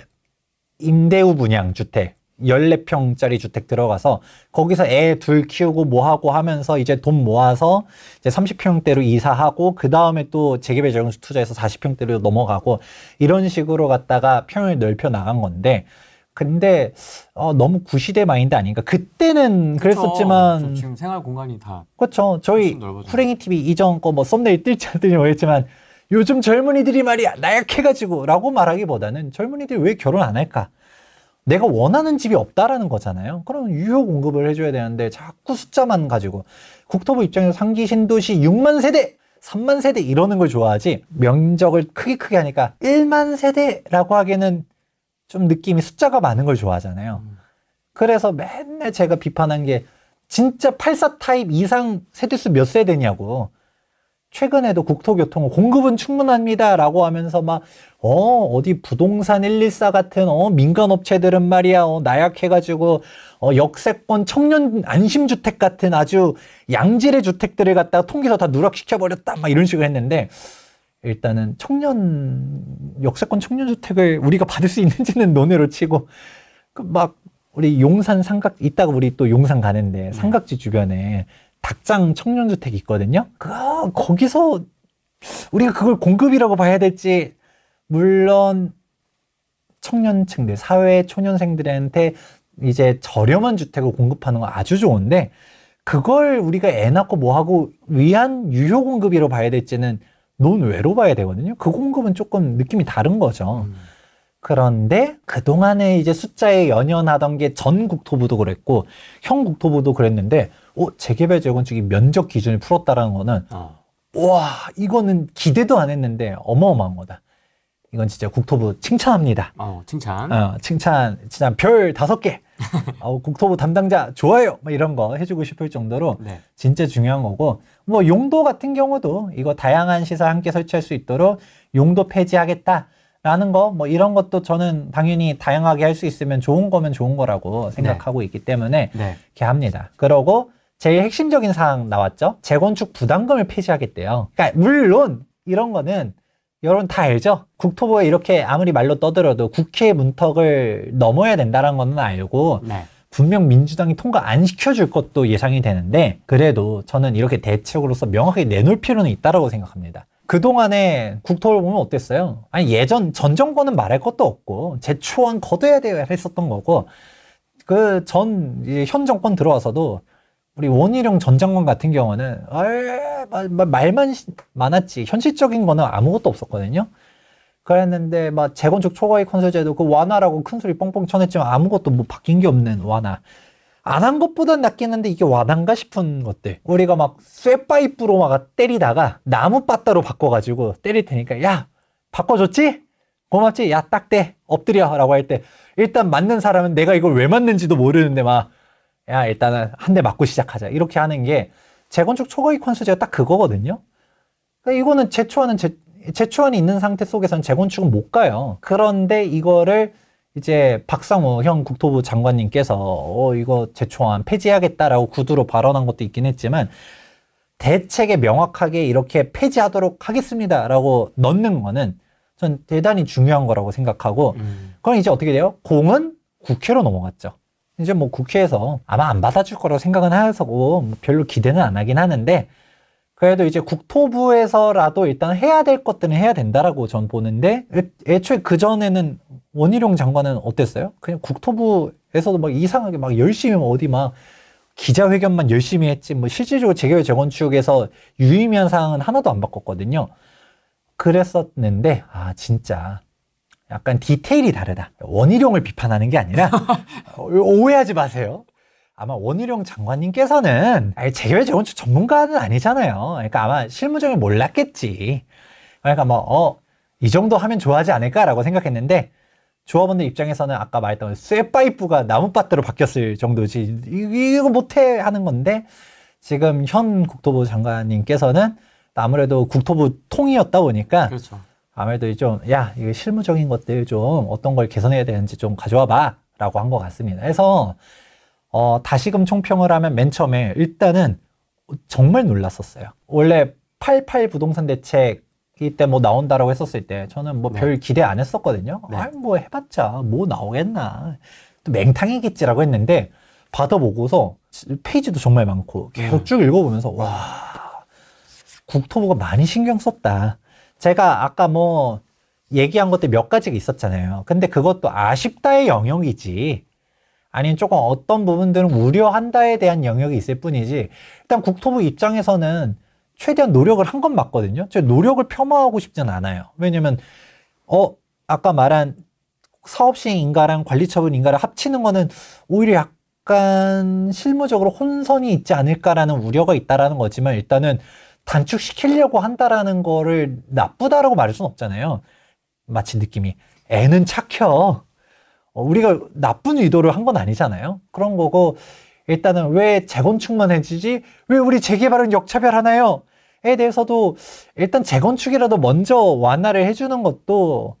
임대우 분양 주택. 열네 평짜리 주택 들어가서 거기서 애 둘 키우고 뭐하고 하면서 이제 돈 모아서 이제 30평대로 이사하고 그 다음에 또 재개발 재건축 투자해서 40평대로 넘어가고 이런 식으로 갔다가 평을 넓혀 나간 건데 근데 어, 너무 구시대 마인드 아닌가? 그때는 그랬었지만 그쵸, 지금 생활 공간이 다 그렇죠. 저희 후랭이 TV 이전 거 뭐 썸네일 뜰지 안 뜰지 모르겠지만 요즘 젊은이들이 말이야 나약해가지고라고 말하기보다는 젊은이들이 왜 결혼 안 할까? 내가 원하는 집이 없다라는 거잖아요. 그럼 유효 공급을 해줘야 되는데 자꾸 숫자만 가지고 국토부 입장에서 상기 신도시 6만 세대, 3만 세대 이러는 걸 좋아하지 면적을 크게 크게 하니까 1만 세대라고 하기에는 좀 느낌이 숫자가 많은 걸 좋아하잖아요. 음. 그래서 맨날 제가 비판한 게 진짜 84 타입 이상 세대수 몇 세대냐고 최근에도 국토교통 공급은 충분합니다라고 하면서 막 어, 어디 부동산 114 같은 어, 민간 업체들은 말이야 어, 나약해 가지고 어, 역세권 청년 안심 주택 같은 아주 양질의 주택들을 갖다가 통계서다 누락시켜 버렸다 막 이런 식으로 했는데 일단은 청년 역세권 청년 주택을 우리가 받을 수 있는지는 논외로 치고 그막 우리 용산 삼각 이따가 우리 또 용산 가는데 삼각지 주변에 닭장 청년주택 이 있거든요. 그, 거기서 우리가 그걸 공급이라고 봐야 될지, 물론 청년층들, 사회 초년생들한테 이제 저렴한 주택을 공급하는 건 아주 좋은데, 그걸 우리가 애 낳고 뭐하고 위한 유효 공급이라고 봐야 될지는 논외로 봐야 되거든요. 그 공급은 조금 느낌이 다른 거죠. 음. 그런데 그동안에 이제 숫자에 연연하던 게 전 국토부도 그랬고, 형 국토부도 그랬는데, 어, 재개발 재건축이 면적 기준을 풀었다라는 거는 어. 와 이거는 기대도 안 했는데 어마어마한 거다. 이건 진짜 국토부 칭찬합니다. 어, 칭찬. 어, 칭찬. 진짜 별 다섯 개. 어, 국토부 담당자 좋아요. 막 이런 거 해주고 싶을 정도로 네. 진짜 중요한 거고 뭐 용도 같은 경우도 이거 다양한 시설 함께 설치할 수 있도록 용도 폐지하겠다. 라는 거, 뭐 이런 것도 저는 당연히 다양하게 할 수 있으면 좋은 거면 좋은 거라고 네. 생각하고 네. 있기 때문에 네. 이렇게 합니다. 그러고 제일 핵심적인 사항 나왔죠? 재건축 부담금을 폐지하겠대요. 그러니까 물론 이런 거는 여러분 다 알죠? 국토부에 이렇게 아무리 말로 떠들어도 국회 문턱을 넘어야 된다는 건 알고 네. 분명 민주당이 통과 안 시켜줄 것도 예상이 되는데 그래도 저는 이렇게 대책으로서 명확하게 내놓을 필요는 있다고 생각합니다. 그동안에 국토를 보면 어땠어요? 아니 예전 전 정권은 말할 것도 없고 제초안 거둬야 돼야 했었던 거고 그 전 현 정권 들어와서도 우리 원희룡 전 장관 같은 경우는 아, 말만 많았지 현실적인 거는 아무것도 없었거든요. 그랬는데 막 재건축 초과의 컨설제도 그 완화라고 큰 소리 뻥뻥 쳐냈지만 아무것도 뭐 바뀐 게 없는 완화. 안 한 것보단 낫겠는데 이게 완화인가 싶은 것들. 우리가 막 쇠파이프로 막 때리다가 나무 빠따로 바꿔가지고 때릴 테니까 야 바꿔줬지? 고맙지? 야딱대 엎드려라고 할 때 일단 맞는 사람은 내가 이걸 왜 맞는지도 모르는데 막 야, 일단은 한 대 맞고 시작하자. 이렇게 하는 게 재건축 초과익 환수제가 딱 그거거든요. 그러니까 이거는 재초안은 재, 초안이 있는 상태 속에서는 재건축은 못 가요. 그런데 이거를 이제 박상우 형 국토부 장관님께서 어, 이거 재초안 폐지하겠다라고 구두로 발언한 것도 있긴 했지만 대책에 명확하게 이렇게 폐지하도록 하겠습니다라고 넣는 거는 전 대단히 중요한 거라고 생각하고 음. 그럼 이제 어떻게 돼요? 공은 국회로 넘어갔죠. 이제 뭐 국회에서 아마 안 받아줄 거라고 생각은 하고 뭐 별로 기대는 안 하긴 하는데 그래도 이제 국토부에서라도 일단 해야 될 것들은 해야 된다라고 전 보는데 애초에 그 전에는 원희룡 장관은 어땠어요? 그냥 국토부에서도 막 이상하게 막 열심히 뭐 어디 막 기자회견만 열심히 했지 뭐 실질적으로 재개발 재건축에서 유의미한 사항은 하나도 안 바꿨거든요. 그랬었는데 아 진짜 약간 디테일이 다르다. 원희룡을 비판하는 게 아니라 어, 오해하지 마세요. 아마 원희룡 장관님께서는 아니, 재결 재건축 전문가는 아니잖아요. 그러니까 아마 실무적인 몰랐겠지. 그러니까 뭐, 어, 이 정도 하면 좋아하지 않을까라고 생각했는데 조합원들 입장에서는 아까 말했던 쇠파이프가 나무밭대로 바뀌었을 정도지 이거 못해 하는 건데 지금 현 국토부 장관님께서는 아무래도 국토부 통이었다 보니까 그렇죠. 아무래도 좀, 야, 이게 실무적인 것들 좀 어떤 걸 개선해야 되는지 좀 가져와 봐. 라고 한 것 같습니다. 그래서, 어, 다시금 총평을 하면 맨 처음에 일단은 정말 놀랐었어요. 원래 88 부동산 대책 이때 뭐 나온다라고 했었을 때 저는 뭐별 네. 기대 안 했었거든요. 네. 아니, 뭐 해봤자 뭐 나오겠나. 또 맹탕이겠지라고 했는데 받아보고서 페이지도 정말 많고 계속 음. 쭉 읽어보면서 와, 국토부가 많이 신경 썼다. 제가 아까 뭐 얘기한 것들 몇 가지가 있었잖아요. 근데 그것도 아쉽다의 영역이지. 아니면 조금 어떤 부분들은 우려한다에 대한 영역이 있을 뿐이지. 일단 국토부 입장에서는 최대한 노력을 한 건 맞거든요. 제 노력을 폄하하고 싶진 않아요. 왜냐면 어 아까 말한 사업 시행 인가랑 관리 처분 인가를 합치는 거는 오히려 약간 실무적으로 혼선이 있지 않을까라는 우려가 있다라는 거지만 일단은 단축시키려고 한다라는 거를 나쁘다라고 말할 수는 없잖아요. 마치 느낌이 애는 착혀. 어, 우리가 나쁜 의도를 한 건 아니잖아요. 그런 거고 일단은 왜 재건축만 해지지? 왜 우리 재개발은 역차별하나요? 에 대해서도 일단 재건축이라도 먼저 완화를 해주는 것도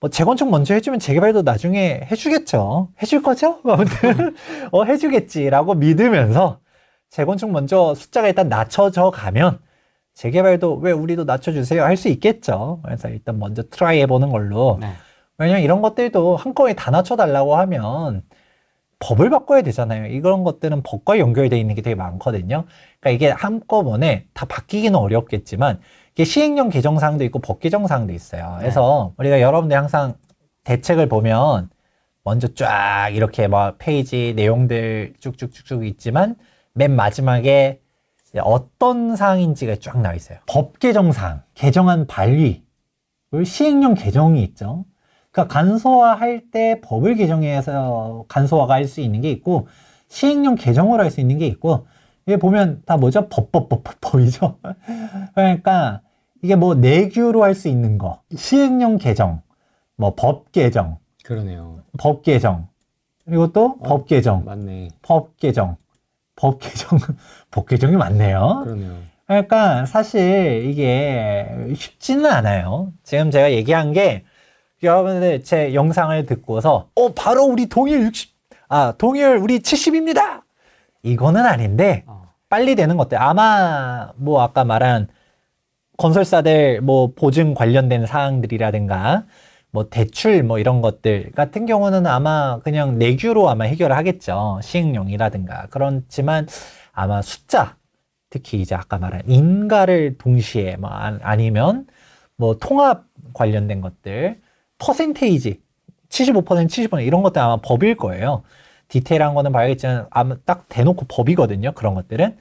뭐 재건축 먼저 해주면 재개발도 나중에 해주겠죠. 해줄 거죠? 아무튼 어, 해주겠지라고 믿으면서 재건축 먼저 숫자가 일단 낮춰져 가면 재개발도 왜 우리도 낮춰주세요 할 수 있겠죠. 그래서 일단 먼저 트라이 해보는 걸로. 네. 왜냐면 이런 것들도 한꺼번에 다 낮춰달라고 하면 법을 바꿔야 되잖아요. 이런 것들은 법과 연결되어 있는 게 되게 많거든요. 그러니까 이게 한꺼번에 다 바뀌기는 어렵겠지만 이게 시행령 개정사항도 있고 법 개정사항도 있어요. 네. 그래서 네. 우리가 여러분들 항상 대책을 보면 먼저 쫙 이렇게 막 페이지 내용들 쭉쭉쭉쭉 있지만 맨 마지막에 예, 어떤 사항인지가 쫙 나와 있어요. 법 개정상, 개정안 발의, 시행령 개정이 있죠. 그러니까 간소화할 때 법을 개정해서 간소화가 할 수 있는 게 있고 시행령 개정으로 할 수 있는 게 있고 이게 보면 다 뭐죠? 법법법법법이죠. 그러니까 이게 뭐 내규로 할 수 있는 거, 시행령 개정, 뭐 법 개정. 그러네요. 법 개정. 그리고 또법 어, 개정. 맞네. 법 개정. 법 개정. 복귀종이 많네요. 그러네요. 그러니까 사실 이게 쉽지는 않아요. 지금 제가 얘기한 게 여러분들 제 영상을 듣고서 어 바로 우리 동일 60, 아 동일 우리 70입니다. 이거는 아닌데 어. 빨리 되는 것들 아마 뭐 아까 말한 건설사들 뭐 보증 관련된 사항들이라든가 뭐 대출 뭐 이런 것들 같은 경우는 아마 그냥 내규로 아마 해결 하겠죠 시행령이라든가 그렇지만 아마 숫자, 특히 이제 아까 말한 인가를 동시에 뭐 아, 아니면 뭐 통합 관련된 것들, 퍼센테이지, 75% 70% 이런 것들 아마 법일 거예요. 디테일한 거는 봐야겠지만 아마 딱 대놓고 법이거든요. 그런 것들은.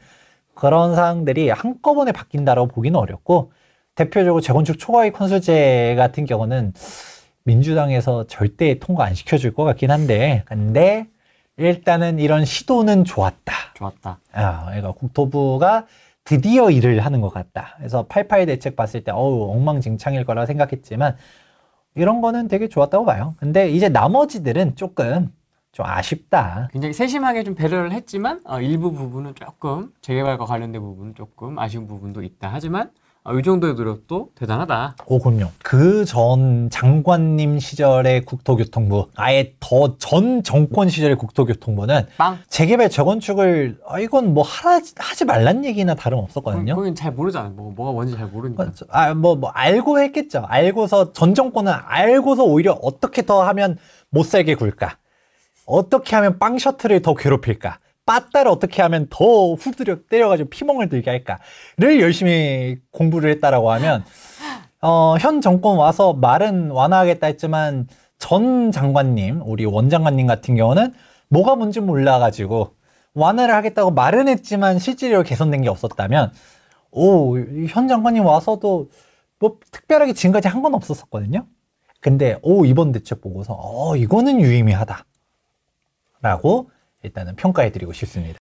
그런 사항들이 한꺼번에 바뀐다라고 보기는 어렵고 대표적으로 재건축 초과익 컨설제 같은 경우는 민주당에서 절대 통과 안 시켜줄 것 같긴 한데 근데 일단은 이런 시도는 좋았다. 좋았다. 아, 그러니까 국토부가 드디어 일을 하는 것 같다. 그래서 88 대책 봤을 때 어우 엉망진창일 거라 생각했지만 이런 거는 되게 좋았다고 봐요. 근데 이제 나머지들은 조금 좀 아쉽다. 굉장히 세심하게 좀 배려를 했지만 어, 일부 부분은 조금 재개발과 관련된 부분은 조금 아쉬운 부분도 있다. 하지만 아, 이 정도의 노력도 대단하다. 오, 그럼요. 그전 장관님 시절의 국토교통부, 아예 더 전 정권 시절의 국토교통부는 빵. 재개발 재건축을 아, 이건 뭐 하라, 하지 말란 얘기나 다름 없었거든요. 거긴 잘 모르잖아요. 뭐, 뭐가 뭔지 잘 모르니까. 아, 아, 뭐, 뭐 알고 했겠죠. 알고서 전 정권은 알고서 오히려 어떻게 더 하면 못 살게 굴까? 어떻게 하면 빵 셔틀을 더 괴롭힐까? 빠따를 어떻게 하면 더 후드려 때려가지고 피멍을 들게 할까를 열심히 공부를 했다라고 하면 어, 현 정권 와서 말은 완화하겠다 했지만 전 장관님 우리 원 장관님 같은 경우는 뭐가 뭔지 몰라가지고 완화를 하겠다고 말은 했지만 실질적으로 개선된 게 없었다면 오 현 장관님 와서도 뭐 특별하게 지금까지 한 건 없었었거든요. 근데 오 이번 대책 보고서 어 이거는 유의미하다라고 일단은 평가해 드리고 싶습니다.